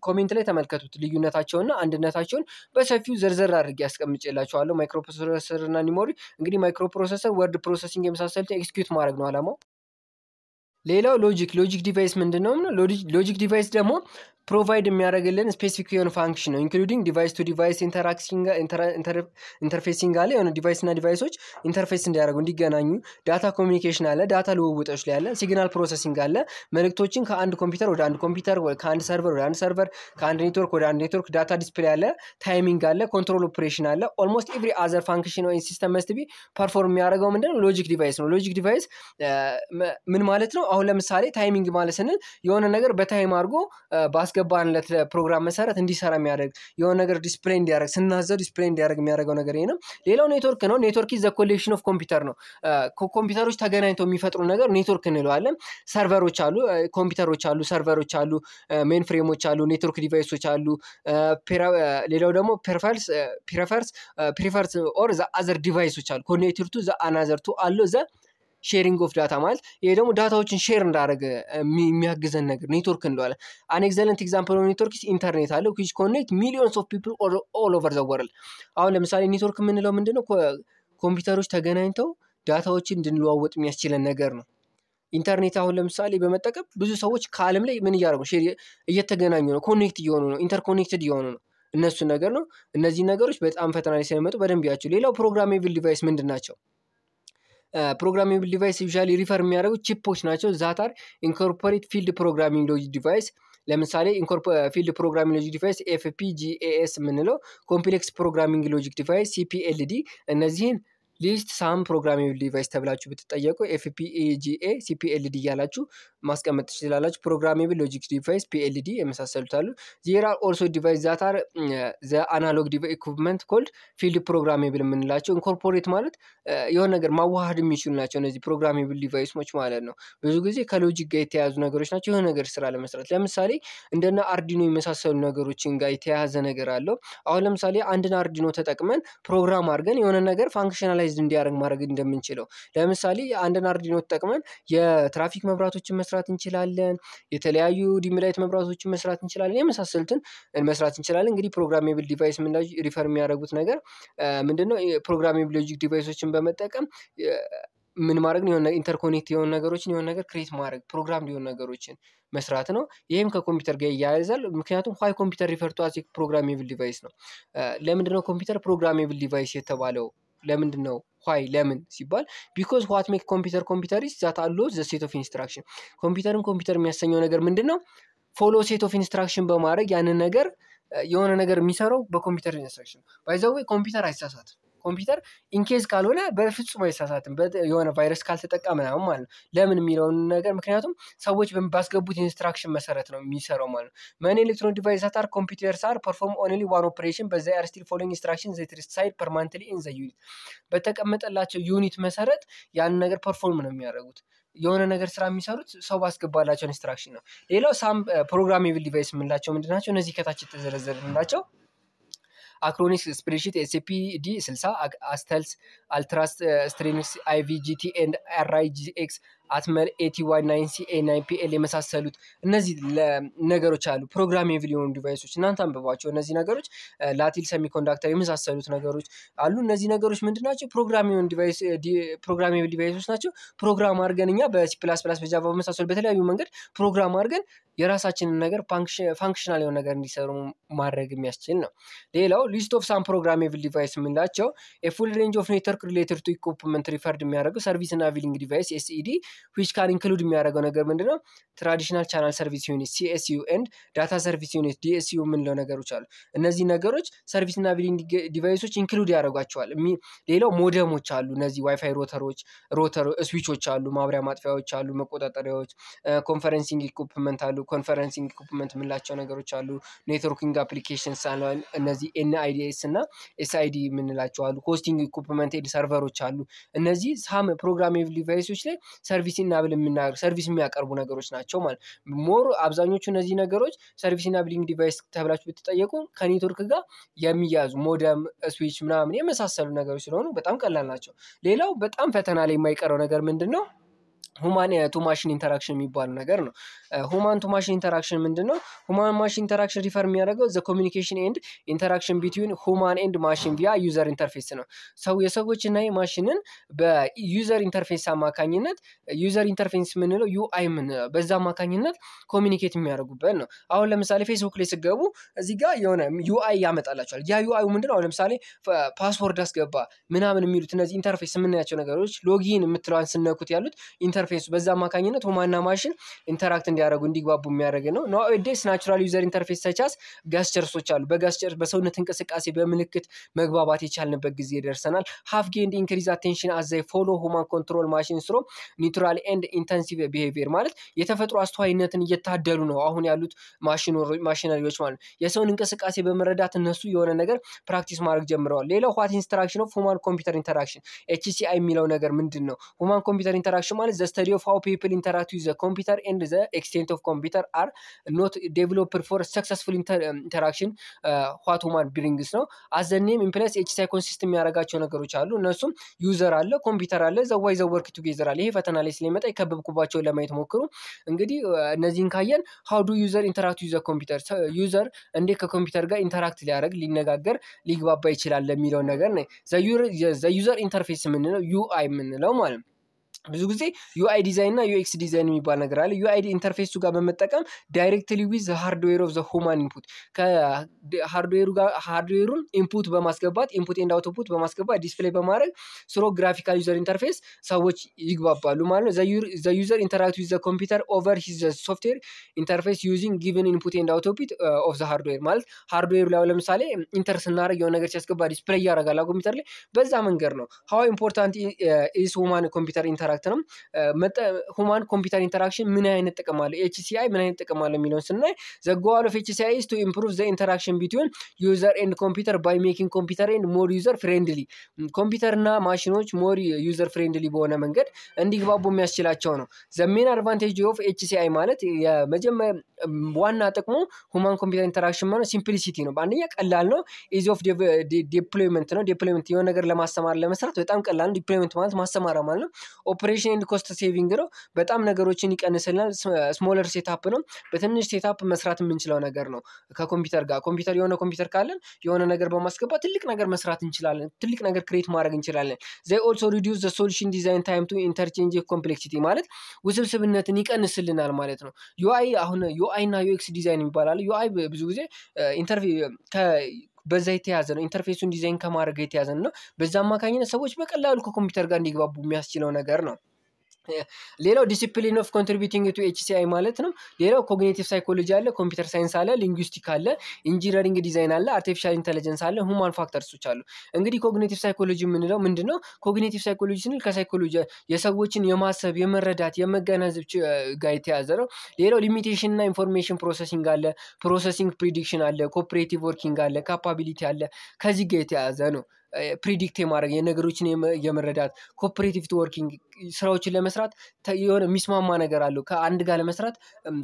ኮሜንት ላይ ተመልከቱት ልዩነታቸውና አንድነታቸውን በሰፊው ዝርዝር አድርጌ ያስቀምጬላቸዋለሁ። ማይክሮ ፕሮሰሰር እና ኒሞሪ እንግዲህ ማይክሮ ፕሮሰሰር ወርድ ፕሮሰሲንግ የመሳሰሉት ኤክስኪዩት ማድረግ ነው አላማው። ሌላው ሎጂክ ሎጂክ ዲቫይስ ምንድን ነው? ሎጂክ ዲቫይስ ደግሞ ፕሮቫይድ የሚያደርግልን ስፔሲፊክ የሆነ ፋንክሽን ነው። ኢንክሉዲንግ ዲቫይስ ቱ ዲቫይስ ኢንተርፌሲንግ አለ የሆነ ዲቫይስ እና ዲቫይሶች ኢንተርፌስ እንዲያደርጉ እንዲገናኙ፣ ዳታ ኮሚኒኬሽን አለ፣ ዳታ ልውውጦች ላይ አለ፣ ሲግናል ፕሮሰሲንግ አለ፣ መልእክቶችን ከአንድ ኮምፒውተር ወደ አንድ ኮምፒውተር፣ ከአንድ ሰርቨር ወደ አንድ ሰርቨር፣ ከአንድ ኔትወርክ ወደ አንድ ኔትወርክ፣ ዳታ ዲስፕሌይ አለ፣ ታይሚንግ አለ፣ ኮንትሮል ኦፕሬሽን አለ። ኦልሞስት ኤቭሪ አዘር ፋንክሽን ወይ ሲስተም መስት ቢ ፐርፎርም የሚያደርገው ነው? ሎጂክ ዲቫይስ ነው። ሎጂክ ዲቫይስ ምን ማለት ነው? አሁን ለምሳሌ ታይሚንግ ማለት ስንል የሆነ ነገር በታይም አድርጎ ባስገባንለት ፕሮግራም መሰረት እንዲሰራ የሚያደርግ የሆነ ነገር ዲስፕሌይ እንዲያደርግ ስናዘው ዲስፕሌይ እንዲያደርግ የሚያደርገው ነገር ይሄ ነው። ሌላው ኔትወርክ ነው። ኔትወርክ ዘ ኮሌክሽን ኦፍ ኮምፒውተር ነው። ኮምፒውተሮች ተገናኝተው የሚፈጥሩ ነገር ኔትወርክ እንለዋለን። ሰርቨሮች አሉ፣ ኮምፒውተሮች አሉ፣ ሰርቨሮች አሉ፣ ሜን ፍሬሞች አሉ፣ ኔትወርክ ዲቫይሶች አሉ። ሌላው ደግሞ ፕሪፈርስ ፕሪፈርስ ኦር ዘ አዘር ዲቫይሶች አሉ። ኮኔክትድ ቱ ዘ አናዘር ቱ አሉ ዘ ሼሪንግ ኦፍ ዳታ ማለት ይሄ ደግሞ ዳታዎችን ሼር እንዳደረገ የሚያግዘን ነገር ኔትወርክ እንለዋለን። አን ኤግዛምፕል ኔትወርክ ኢንተርኔት አለ ዊች ኮኔክት ሚሊዮንስ ኦፍ ፒፕል ኦል ኦቨር ዘ ወርልድ። አሁን ለምሳሌ ኔትወርክ የምንለው ምንድነው? ኮምፒውተሮች ተገናኝተው ዳታዎችን እንድንለዋወጥ የሚያስችለን ነገር ነው። ኢንተርኔት አሁን ለምሳሌ በመጠቀም ብዙ ሰዎች ከዓለም ላይ ምን እያደረጉ እየተገናኙ ነው፣ ኮኔክት እየሆኑ ነው፣ ኢንተርኮኔክትድ እየሆኑ ነው። እነሱ ነገር ነው። እነዚህ ነገሮች በጣም ፈተና ላይ ስለሚመጡ በደንብ ያቸው። ሌላው ፕሮግራሜብል ዲቫይስ ምንድን ናቸው? ፕሮግራሚንግ ዲቫይስ ዩ ሪፈር የሚያደረጉ ቺፖች ናቸው። ዛታር ኢንኮርፖሬት ፊልድ ፕሮግራሚንግ ሎጂክ ዲቫይስ ለምሳሌ ፊልድ ፕሮግራሚንግ ሎጂክ ዲቫይስ ኤፍፒ የምንለው ኮምፕሌክስ ፕሮግራሚንግ ሎጂክ ዲቫይስ ሲፒኤልዲ እነዚህን ሊስት ሳም ፕሮግራሚንግ ዲቫይስ ተብላችሁ ብትጠየቁ ኤፍፒ ኤጂኤ ሲፒኤልዲ እያላችሁ ማስቀመጥ ትችላላችሁ። ፕሮግራሜብል ሎጂክ ዲቫይስ ፒኤልዲ የመሳሰሉት አሉ። ኦልሶ ዲቫይስ ዛታር ዘ አናሎግ ኢኩፕመንት ኮልድ ፊልድ ፕሮግራሜብል የምንላቸው ኢንኮርፖሬት ማለት የሆነ ነገር ማዋሃድ የሚችሉ ናቸው። እነዚህ ፕሮግራሜብል ዲቫይሶች ማለት ነው። ብዙ ጊዜ ከሎጂክ ጋር የተያያዙ ነገሮች ናቸው። የሆነ ነገር ስራ ለመስራት ለምሳሌ እንደነ አርዲኖ የመሳሰሉ ነገሮችን ጋር የተያያዘ ነገር አለው። አሁን ለምሳሌ አንድን አርዲኖ ተጠቅመን ፕሮግራም አድርገን የሆነ ነገር ፋንክሽናላይ ሞተራይዝድ እንዲያደርግ ማድረግ እንደምንችለው። ለምሳሌ አንድን አርዲኖ ተጠቅመን የትራፊክ መብራቶችን መስራት እንችላለን። የተለያዩ ዲም መብራቶችን መስራት እንችላለን። የመሳሰሉትን መስራት እንችላለን። እንግዲህ ፕሮግራሜብል ዲቫይስ ምን ሪፈር የሚያደርጉት ነገር ምንድነው? ፕሮግራሜብል ሎጂክ ዲቫይሶችን በመጠቀም ምን ማድረግ ነው? ኢንተርኮኔክት የሆኑ ነገሮችን የሆነ ነገር ክሬት ማድረግ ፕሮግራም ሊሆን ነገሮችን መስራት ነው። ይህም ከኮምፒውተር ጋር እያያይዛል። ምክንያቱም ኋይ ኮምፒውተር ሪፈር ቱ ፕሮግራሜብል ዲቫይስ ነው። ለምንድነው ኮምፒውተር ፕሮግራሜብል ዲቫይስ የተባለው? ለምንድን ነው ዋይ ለምን ሲባል ቢኮዝ ዋት ሜክ ኮምፒውተር ኮምፒውተር ኢስ ዛት አሎ ዘ ሴት ኦፍ ኢንስትራክሽን ኮምፒውተርን ኮምፒውተር የሚያሰኘው ነገር ምንድን ነው ፎሎ ሴት ኦፍ ኢንስትራክሽን በማድረግ ያንን ነገር የሆነ ነገር የሚሰራው በኮምፒውተር ኢንስትራክሽን ባይዘዌ ኮምፒውተር አይሳሳትም ኮምፒውተር ኢንኬዝ ካልሆነ በፍጹም አይሳሳትም። የሆነ ቫይረስ ካልተጠቃ ምናምን ማለት ነው። ለምን የሚለውን ነገር ምክንያቱም ሰዎች ባስገቡት ኢንስትራክሽን መሰረት ነው የሚሰራው ማለት ነው። መን ኤሌክትሮኒክ ዲቫይስ አር ኮምፒውተር ሳር ፐርፎርም ኦንሊ ዋን ኦፕሬሽን በዛ አር ስቲል ፎሎዊንግ ኢንስትራክሽን ሳይድ ፐርማንትሊ ኢን ዘ ዩኒት በተቀመጠላቸው ዩኒት መሰረት ያን ነገር ፐርፎርም ነው የሚያደርጉት። የሆነ ነገር ስራ የሚሰሩት ሰው ባስገባላቸው ኢንስትራክሽን ነው። ሌላው ሳም ፕሮግራሜብል ዲቫይስ የምንላቸው ምንድናቸው እነዚህ ከታች የተዘረዘርንላቸው Acronix, Spreadsheet, SAP D60, Astels, Altras, IVGT and RIGX አትመል ኤቲዋይ ናይን ሲኤ ናይን ፒኤል የመሳሰሉት እነዚህ ነገሮች አሉ። ፕሮግራሜብል የሆኑ ዲቫይሶች እናንተ አንብቧቸው። እነዚህ ነገሮች ላቲል ሰሚኮንዳክተር የመሳሰሉት ነገሮች አሉ። እነዚህ ነገሮች ምንድን ናቸው? ፕሮግራሜብል ዲቫይሶች ናቸው። ፕሮግራም አድርገን እኛ በሲ ፕላስ ፕላስ በጃቫ በመሳሰሉ በተለያዩ መንገድ ፕሮግራም አድርገን የራሳችንን ነገር ፋንክሽናል የሆነ ነገር እንዲሰሩ ማድረግ የሚያስችል ነው። ሌላው ሊስት ኦፍ ሳም ፕሮግራሜብል ዲቫይስ የምንላቸው የፉል ሬንጅ ኦፍ ኔትወርክ ሪሌትድ ቱ ኢኩፕመንት ሪፈርድ የሚያደርገው ሰርቪስ እና ቪሊንግ ዲቫይስ ኤስኢዲ ዊች ካን ኢንክሉድ የሚያደርገው ነገር ነው? ትራዲሽናል ቻናል ሰርቪስ ዩኒት ሲኤስዩ ኤንድ ዳታ ሰርቪስ ዩኒት ዲኤስዩ የምንለው ነገሮች አሉ። እነዚህ ነገሮች እና ቢሊንግ ዲቫይሶች ኢንክሉድ ያደርጓቸዋል። ሌላው ሞደሞች አሉ። እነዚህ ዋይፋይ ሮተሮች፣ ሮተር ስዊቾች አሉ፣ ማብሪያ ማጥፊያዎች አሉ፣ መቆጣጠሪያዎች፣ ኮንፈረንሲንግ ኢኩፕመንት አሉ። ኮንፈረንሲንግ ኢኩፕመንት የምንላቸው ነገሮች አሉ። ኔትወርኪንግ አፕሊኬሽንስ አሉ። እነዚህ ኤንአይዲኤስ እና ኤስአይዲ የምንላቸው አሉ። ሆስቲንግ ኢኩፕመንት ሰርቨሮች አሉ። እነዚህ ሳም ፕሮግራሚንግ ዲቫይሶች ላይ ሰርቪስ ሰርቪስ ኢናብል ሰርቪስ የሚያቀርቡ ነገሮች ናቸው ማለት ሞር አብዛኞቹ እነዚህ ነገሮች ሰርቪስ ኢናብሊንግ ዲቫይስ ተብላችሁ ብትጠየቁ ከኔትወርክ ጋር የሚያዙ ሞደም፣ ስዊች ምናምን የመሳሰሉ ነገሮች ስለሆኑ በጣም ቀላል ናቸው። ሌላው በጣም ፈተና ላይ የማይቀረው ነገር ምንድን ነው? ሁማን ቱ ማሽን ኢንተራክሽን የሚባሉ ነገር ነው። ሁማን ቱ ማሽን ኢንተራክሽን ምንድን ነው? ሁማን ማሽን ኢንተራክሽን ሪፈር የሚያደርገው ዘ ኮሚኒኬሽን ኤንድ ኢንተራክሽን ቢትዊን ሁማን ኤንድ ማሽን ቪያ ዩዘር ኢንተርፌስ ነው። ሰው የሰዎችና የማሽንን በዩዘር ኢንተርፌስ አማካኝነት ዩዘር ኢንተርፌስ የምንለው ዩአይ የምንለው በዛ አማካኝነት ኮሚኒኬት የሚያደርጉበት ነው። አሁን ለምሳሌ ፌስቡክ ላይ ስገቡ እዚህ ጋር የሆነ ዩአይ ያመጣላቸዋል። ያ ዩአይ ምንድን ነው? አሁን ለምሳሌ ፓስወርድ አስገባ ምናምን የሚሉት እነዚህ ኢንተርፌስ የምናያቸው ነገሮች ሎጊን የምትለዋን ስነኩት ያሉት ኢንተርፌሱ በዛ አማካኝነት ሁማና ማሽን ኢንተራክት እንዲያደረጉ እንዲግባቡ የሚያደርግ ነው። ናኦኤዴስ ናቹራል ዩዘር ኢንተርፌስ ተቻስ ጋስቸርሶች አሉ። በጋስቸር በሰውነት እንቅስቃሴ በምልክት መግባባት የቻልንበት ጊዜ ደርሰናል። ሀፍ ጌንድ ኢንክሪዝ አቴንሽን አዘይ ፎሎ ሁማን ኮንትሮል ማሽን ስሮ ኒቱራል ኤንድ ኢንተንሲቭ ቢሄቪየር ማለት የተፈጥሮ አስተዋይነትን እየታደሉ ነው አሁን ያሉት ማሽነሪዎች ማለት ነው። የሰውን እንቅስቃሴ በመረዳት እነሱ የሆነ ነገር ፕራክቲስ ማድረግ ጀምረዋል። ሌላው ዋት ኢንስትራክሽን ኦፍ ሁማን ኮምፒውተር ኢንተራክሽን ኤችሲአይ የሚለው ነገር ምንድን ነው? ሁማን ኮምፒውተር ኢንተራክሽን ማለት ዘ ስተዲ ኦፍ ሀው ፒፕል ኢንተራክት ዘ ኮምፒውተር ኤንድ ዘ extent of computer are not developed for successful inter um, interaction uh, what human ነው as the name implies ኤች ሳይ ኮንሲስት የሚያደርጋቸው ነገሮች አሉ። እነሱም ዩዘር አለ፣ ኮምፒውተር አለ፣ ዘዋይ ዘወርክ ቱጌዘር አለ። ይሄ ፈተና ላይ ስለሚመጣ የከበብኩባቸውን ለማየት ሞክሩ። እንግዲህ uh, እነዚህን ካየን ሀው ዱ ዩዘር ኢንተራክት ዩዘር ኮምፒውተር ዩዘር እንዴት ከኮምፒውተር ጋር ኢንተራክት ሊያደርግ ሊነጋገር ሊግባባ ይችላል ለሚለው ነገር ነው። ዘዩዘር ኢንተርፌስ የምንለው ዩአይ የምንለው ማለት ነው። ብዙ ጊዜ ዩአይ ዲዛይን እና ዩኤክስ ዲዛይን የሚባል ነገር አለ። ዩአይ ኢንተርፌሱ ጋር በመጠቀም ዳይሬክትሊ ዊዝ ሃርድዌር ኦፍ ዘ ሁማን ኢንፑት ሃርድዌሩን ኢንፑት በማስገባት ኢንፑት ኤንድ አውትፑት በማስገባት ዲስፕሌይ በማድረግ ስሮ ግራፊካል ዩዘር ኢንተርፌስ ሰዎች ይግባባሉ ማለት ነው። ዘ ዩዘር ኢንተራክት ዊዝ ዘ ኮምፒውተር ኦቨር ሂዝ ሶፍትዌር ኢንተርፌስ ዩዚንግ ጊቨን ኢንፑት ኤንድ አውትፑት ኦፍ ዘ ሃርድዌር ማለት ሃርድዌሩ ላይ ለምሳሌ ኢንተር ስናደረግ የሆነ ነገር ሲያስገባ ዲስፕሌይ ያደርጋል ኮምፒውተር ላይ በዛ መንገድ ነው። ሀው ኢምፖርታንት ኢስ ሁማን ኮምፒውተር ኢንተራክት ኢንተራክት ነው። ሁማን ኮምፒውተር ኢንተራክሽን ምን አይነት ጥቅም አለ፣ ኤችሲአይ ምን አይነት ጥቅም አለ የሚለውን ስናይ ዘ ጎል ኦፍ ኤችሲአይ ኢዝ ቱ ኢምፕሩቭ ዘ ኢንተራክሽን ቢትዊን ዩዘር ኤንድ ኮምፒውተር ባይ ሜኪንግ ኮምፒውተር ኤንድ ሞር ዩዘር ፍሬንድሊ፣ ኮምፒውተርና ማሽኖች ሞር ዩዘር ፍሬንድሊ በሆነ መንገድ እንዲግባቡ የሚያስችላቸው ነው። ዘ ሜን አድቫንቴጅ ኦፍ ኤችሲአይ ማለት የመጀመሪያ ዋና ጥቅሙ ሁማን ኮምፒውተር ኢንተራክሽን ማለት ሲምፕሊሲቲ ነው። በአንደኛ ቀላል ነው። ኢዚ ኦፍ ዲፕሎይመንት ነው። ዲፕሎይመንት የሆነ ነገር ለማስተማር ለመስራት በጣም ቀላል ነው። ዲፕሎይመንት ማለት ማስተማር ማለት ነው። ኦፕሬሽን ኤንድ ኮስት ሴቪንግ ነው። በጣም ነገሮችን ይቀንስልናል። ስሞለር ሴታፕ ነው። በትንሽ ሴታፕ መስራት የምንችለው ነገር ነው። ከኮምፒውተር ጋር ኮምፒውተር የሆነ ኮምፒውተር ካለን የሆነ ነገር በማስገባት ትልቅ ነገር መስራት እንችላለን። ትልቅ ነገር ክሬት ማድረግ እንችላለን። ዘይ ኦልሶ ሪዲዩስ ዘ ሶሉሽን ዲዛይን ታይም ቱ ኢንተርቼንጅ ኮምፕሌክሲቲ ማለት ውስብስብነትን ይቀንስልናል ማለት ነው። ዩአይ አሁን ዩአይ እና ዩኤክስ ዲዛይን ይባላል። ዩአይ ብዙ ጊዜ ኢንተርቪው በዛ የተያዘ ነው። ኢንተርፌሱን ዲዛይን ከማድረግ የተያዘ ነው በዛ አማካኝነት ሰዎች በቀላሉ ከኮምፒውተር ጋር እንዲግባቡ የሚያስችለው ነገር ነው። ሌላው ዲሲፕሊን ኦፍ ኮንትሪቢቲንግ ቱ ኤችሲአይ ማለት ነው። ሌላው ኮግኒቲቭ ሳይኮሎጂ አለ፣ ኮምፒውተር ሳይንስ አለ፣ ሊንጉስቲክ አለ፣ ኢንጂነሪንግ ዲዛይን አለ፣ አርቲፊሻል ኢንቴሊጀንስ አለ፣ ሁማን ፋክተርሶች አሉ። እንግዲህ ኮግኒቲቭ ሳይኮሎጂ የምንለው ምንድን ነው? ኮግኒቲቭ ሳይኮሎጂ ስንል ከሳይኮሎጂ የሰዎችን የማሰብ የመረዳት፣ የመገናዘብ ጋር የተያዘ ነው። ሌላው ሊሚቴሽን እና ኢንፎርሜሽን ፕሮሰሲንግ አለ፣ ፕሮሰሲንግ ፕሪዲክሽን አለ፣ ኮኦፕሬቲቭ ወርኪንግ አለ፣ ካፓቢሊቲ አለ። ከዚህ ጋር የተያዘ ነው። ፕሪዲክት የማድረግ የነገሮችን የመረዳት ኮፐሬቲቭ ወርኪንግ ስራዎችን ለመስራት የሆነ የሚስማማ ነገር አለው። ከአንድ ጋር ለመስራት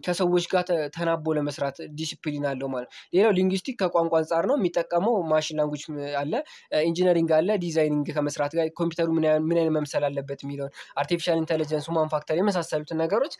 ከሰዎች ጋር ተናቦ ለመስራት ዲሲፕሊን አለው ማለት ሌላው ሊንግስቲክ ከቋንቋ አንጻር ነው የሚጠቀመው። ማሽን ላንጉጅ አለ፣ ኢንጂነሪንግ አለ፣ ዲዛይኒንግ ከመስራት ጋር ኮምፒውተሩ ምን አይነት መምሰል አለበት የሚለውን አርቲፊሻል ኢንቴሊጀንስ፣ ሁማን ፋክተር የመሳሰሉትን ነገሮች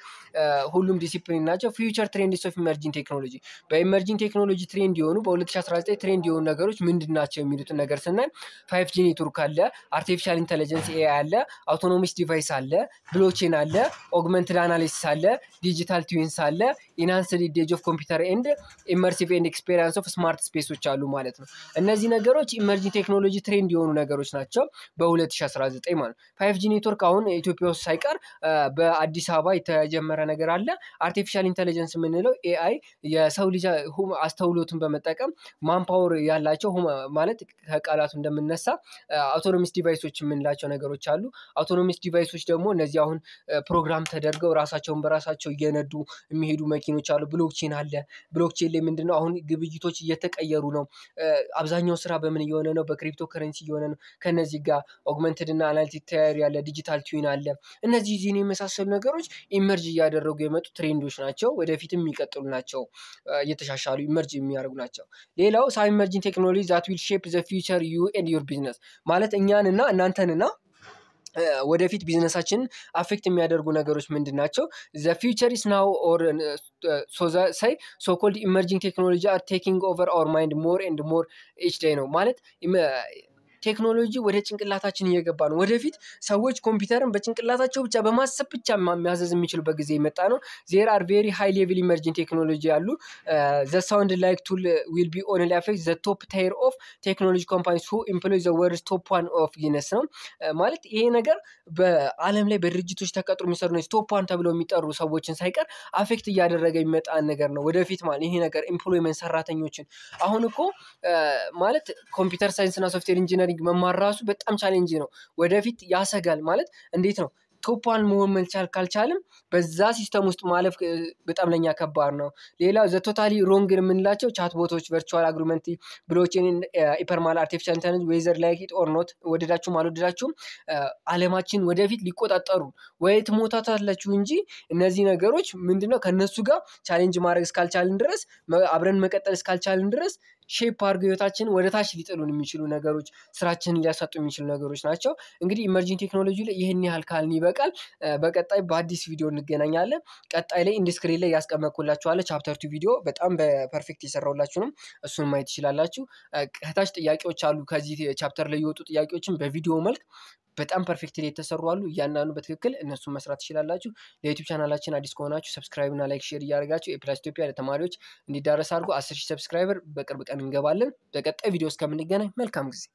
ሁሉም ዲሲፕሊን ናቸው። ፊውቸር ትሬንድ ኦፍ ኢመርጂንግ ቴክኖሎጂ በኢመርጂንግ ቴክኖሎጂ ትሬንድ የሆኑ በ2019 ትሬንድ የሆኑ ነገሮች ምንድን ናቸው የሚሉትን ነገር ስናይ ፋይቭ ጂ ኔትወርክ አለ፣ አርቲፊሻል ኢንቴሊጀንስ ኤአይ አለ፣ አውቶኖሚስ ዲቫይስ አለ፣ ብሎቼን አለ፣ ኦግመንትድ አናሊሲስ አለ፣ ዲጂታል ትዊንስ አለ፣ ኢንሃንስድ ኢዴጅ ኦፍ ኮምፒውተር ኤንድ ኢመርሲቭ ኤንድ ኤክስፔሪንስ ኦፍ ስማርት ስፔሶች አሉ ማለት ነው። እነዚህ ነገሮች ኢመርጂንግ ቴክኖሎጂ ትሬንድ የሆኑ ነገሮች ናቸው በ2019 ማለት ነው። ፋይቭ ጂ ኔትወርክ አሁን ኢትዮጵያ ውስጥ ሳይቀር በአዲስ አበባ የተጀመረ ነገር አለ። አርቲፊሻል ኢንቴሊጀንስ የምንለው ኤአይ የሰው ልጅ አስተውሎትን በመጠቀም ማንፓወር ያላቸው ማለት ከቃላቱ እንደምን ብነሳ አውቶኖሚስ ዲቫይሶች የምንላቸው ነገሮች አሉ። አውቶኖሚስ ዲቫይሶች ደግሞ እነዚህ አሁን ፕሮግራም ተደርገው ራሳቸውን በራሳቸው እየነዱ የሚሄዱ መኪኖች አሉ። ብሎክቼን አለ። ብሎክቼን ላይ ምንድነው አሁን ግብይቶች እየተቀየሩ ነው። አብዛኛው ስራ በምን እየሆነ ነው? በክሪፕቶ ከረንሲ እየሆነ ነው። ከነዚህ ጋር ኦግመንትድ እና አናሊቲክ ተያሪ አለ፣ ዲጂታል ትዊን አለ። እነዚህ ዚህን የመሳሰሉ ነገሮች ኢመርጅ እያደረጉ የመጡ ትሬንዶች ናቸው። ወደፊትም የሚቀጥሉ ናቸው። እየተሻሻሉ ኢመርጅ የሚያደርጉ ናቸው። ሌላው ሳብ ኢመርጂንግ ቴክኖሎጂ ዛት ዊል ሼፕ ዘ ፊውቸር ዩ ኤንድ ዩር ቢዝነስ ማለት እኛንና እናንተንና ወደፊት ቢዝነሳችንን አፌክት የሚያደርጉ ነገሮች ምንድን ናቸው? ዘ ፊውቸር ኢስ ናው ኦር ሳይ ሶኮልድ ኢመርጂንግ ቴክኖሎጂ አር ቴኪንግ ኦቨር አወር ማይንድ ሞር ኤንድ ሞር ኤች ዴይ ነው ማለት ቴክኖሎጂ ወደ ጭንቅላታችን እየገባ ነው። ወደፊት ሰዎች ኮምፒውተርን በጭንቅላታቸው ብቻ በማሰብ ብቻ ማያዘዝ የሚችሉበት ጊዜ የመጣ ነው። ዜር አር ቬሪ ሃይ ሌቭል ኢመርጂን ቴክኖሎጂ ያሉ ዘ ሳውንድ ላይክ ቱል ዊል ቢ ኦን ላፌክ ዘ ቶፕ ታይር ኦፍ ቴክኖሎጂ ኮምፓኒስ ሁ ኢምፕሎይ ዘ ወርልድ ቶፕ ዋን ኦፍ ጊነስ ነው ማለት ይሄ ነገር በዓለም ላይ በድርጅቶች ተቀጥሮ የሚሰሩ ነው ቶፕ ዋን ተብለው የሚጠሩ ሰዎችን ሳይቀር አፌክት እያደረገ የሚመጣ ነገር ነው። ወደፊት ማለት ይሄ ነገር ኢምፕሎይመንት ሰራተኞችን አሁን እኮ ማለት ኮምፒውተር ሳይንስና ሶፍትዌር ኢንጂነሪ ሊግ መማር ራሱ በጣም ቻሌንጅ ነው። ወደፊት ያሰጋል ማለት እንዴት ነው ቶፓን መሆን መልቻል ካልቻልም በዛ ሲስተም ውስጥ ማለፍ በጣም ለኛ ከባድ ነው። ሌላው ዘቶታሊ ሮንግ የምንላቸው ቻት ቦቶች፣ ቨርቹዋል አግሪመንቲ፣ ብሎቼን፣ ኢፐርማል አርቲፊሻል ኢንተለጀንስ ወይዘር ላይክ ኢት ኦር ኖት ወደዳችሁም አልወደዳችሁም አለማችን ወደፊት ሊቆጣጠሩ ወይ ትሞታታላችሁ እንጂ እነዚህ ነገሮች ምንድነው ከእነሱ ጋር ቻሌንጅ ማድረግ እስካልቻልን ድረስ አብረን መቀጠል እስካልቻልን ድረስ ሼፕ አድርገው ህይወታችን ወደ ታች ሊጥሉን የሚችሉ ነገሮች፣ ስራችንን ሊያሳጡ የሚችሉ ነገሮች ናቸው። እንግዲህ ኢመርጂን ቴክኖሎጂ ላይ ይህን ያህል ካልን ይበቃል። በቀጣይ በአዲስ ቪዲዮ እንገናኛለን። ቀጣይ ላይ ኢንዲስክሪን ላይ ያስቀመጥኩላችኋለሁ ቻፕተር ቱ ቪዲዮ በጣም በፐርፌክት ነው እሱን ማየት ትችላላችሁ። ከታች ጥያቄዎች አሉ። ከዚህ ቻፕተር ላይ የወጡ ጥያቄዎችን በቪዲዮ መልክ በጣም ፐርፌክት የተሰሩ አሉ። እያንዳንዱ በትክክል እነሱን መስራት ትችላላችሁ። ለዩቱብ ቻናላችን አዲስ ከሆናችሁ ሰብስክራይብ እና ላይክ ሼር እያደረጋችሁ የፕላስ ኢትዮጵያ ለተማሪዎች እንዲዳረስ አድርጎ አስር ሺህ ሰብስክራይበር በቅርብ ቀን እንገባለን። በቀጣይ ቪዲዮ እስከምንገናኝ መልካም ጊዜ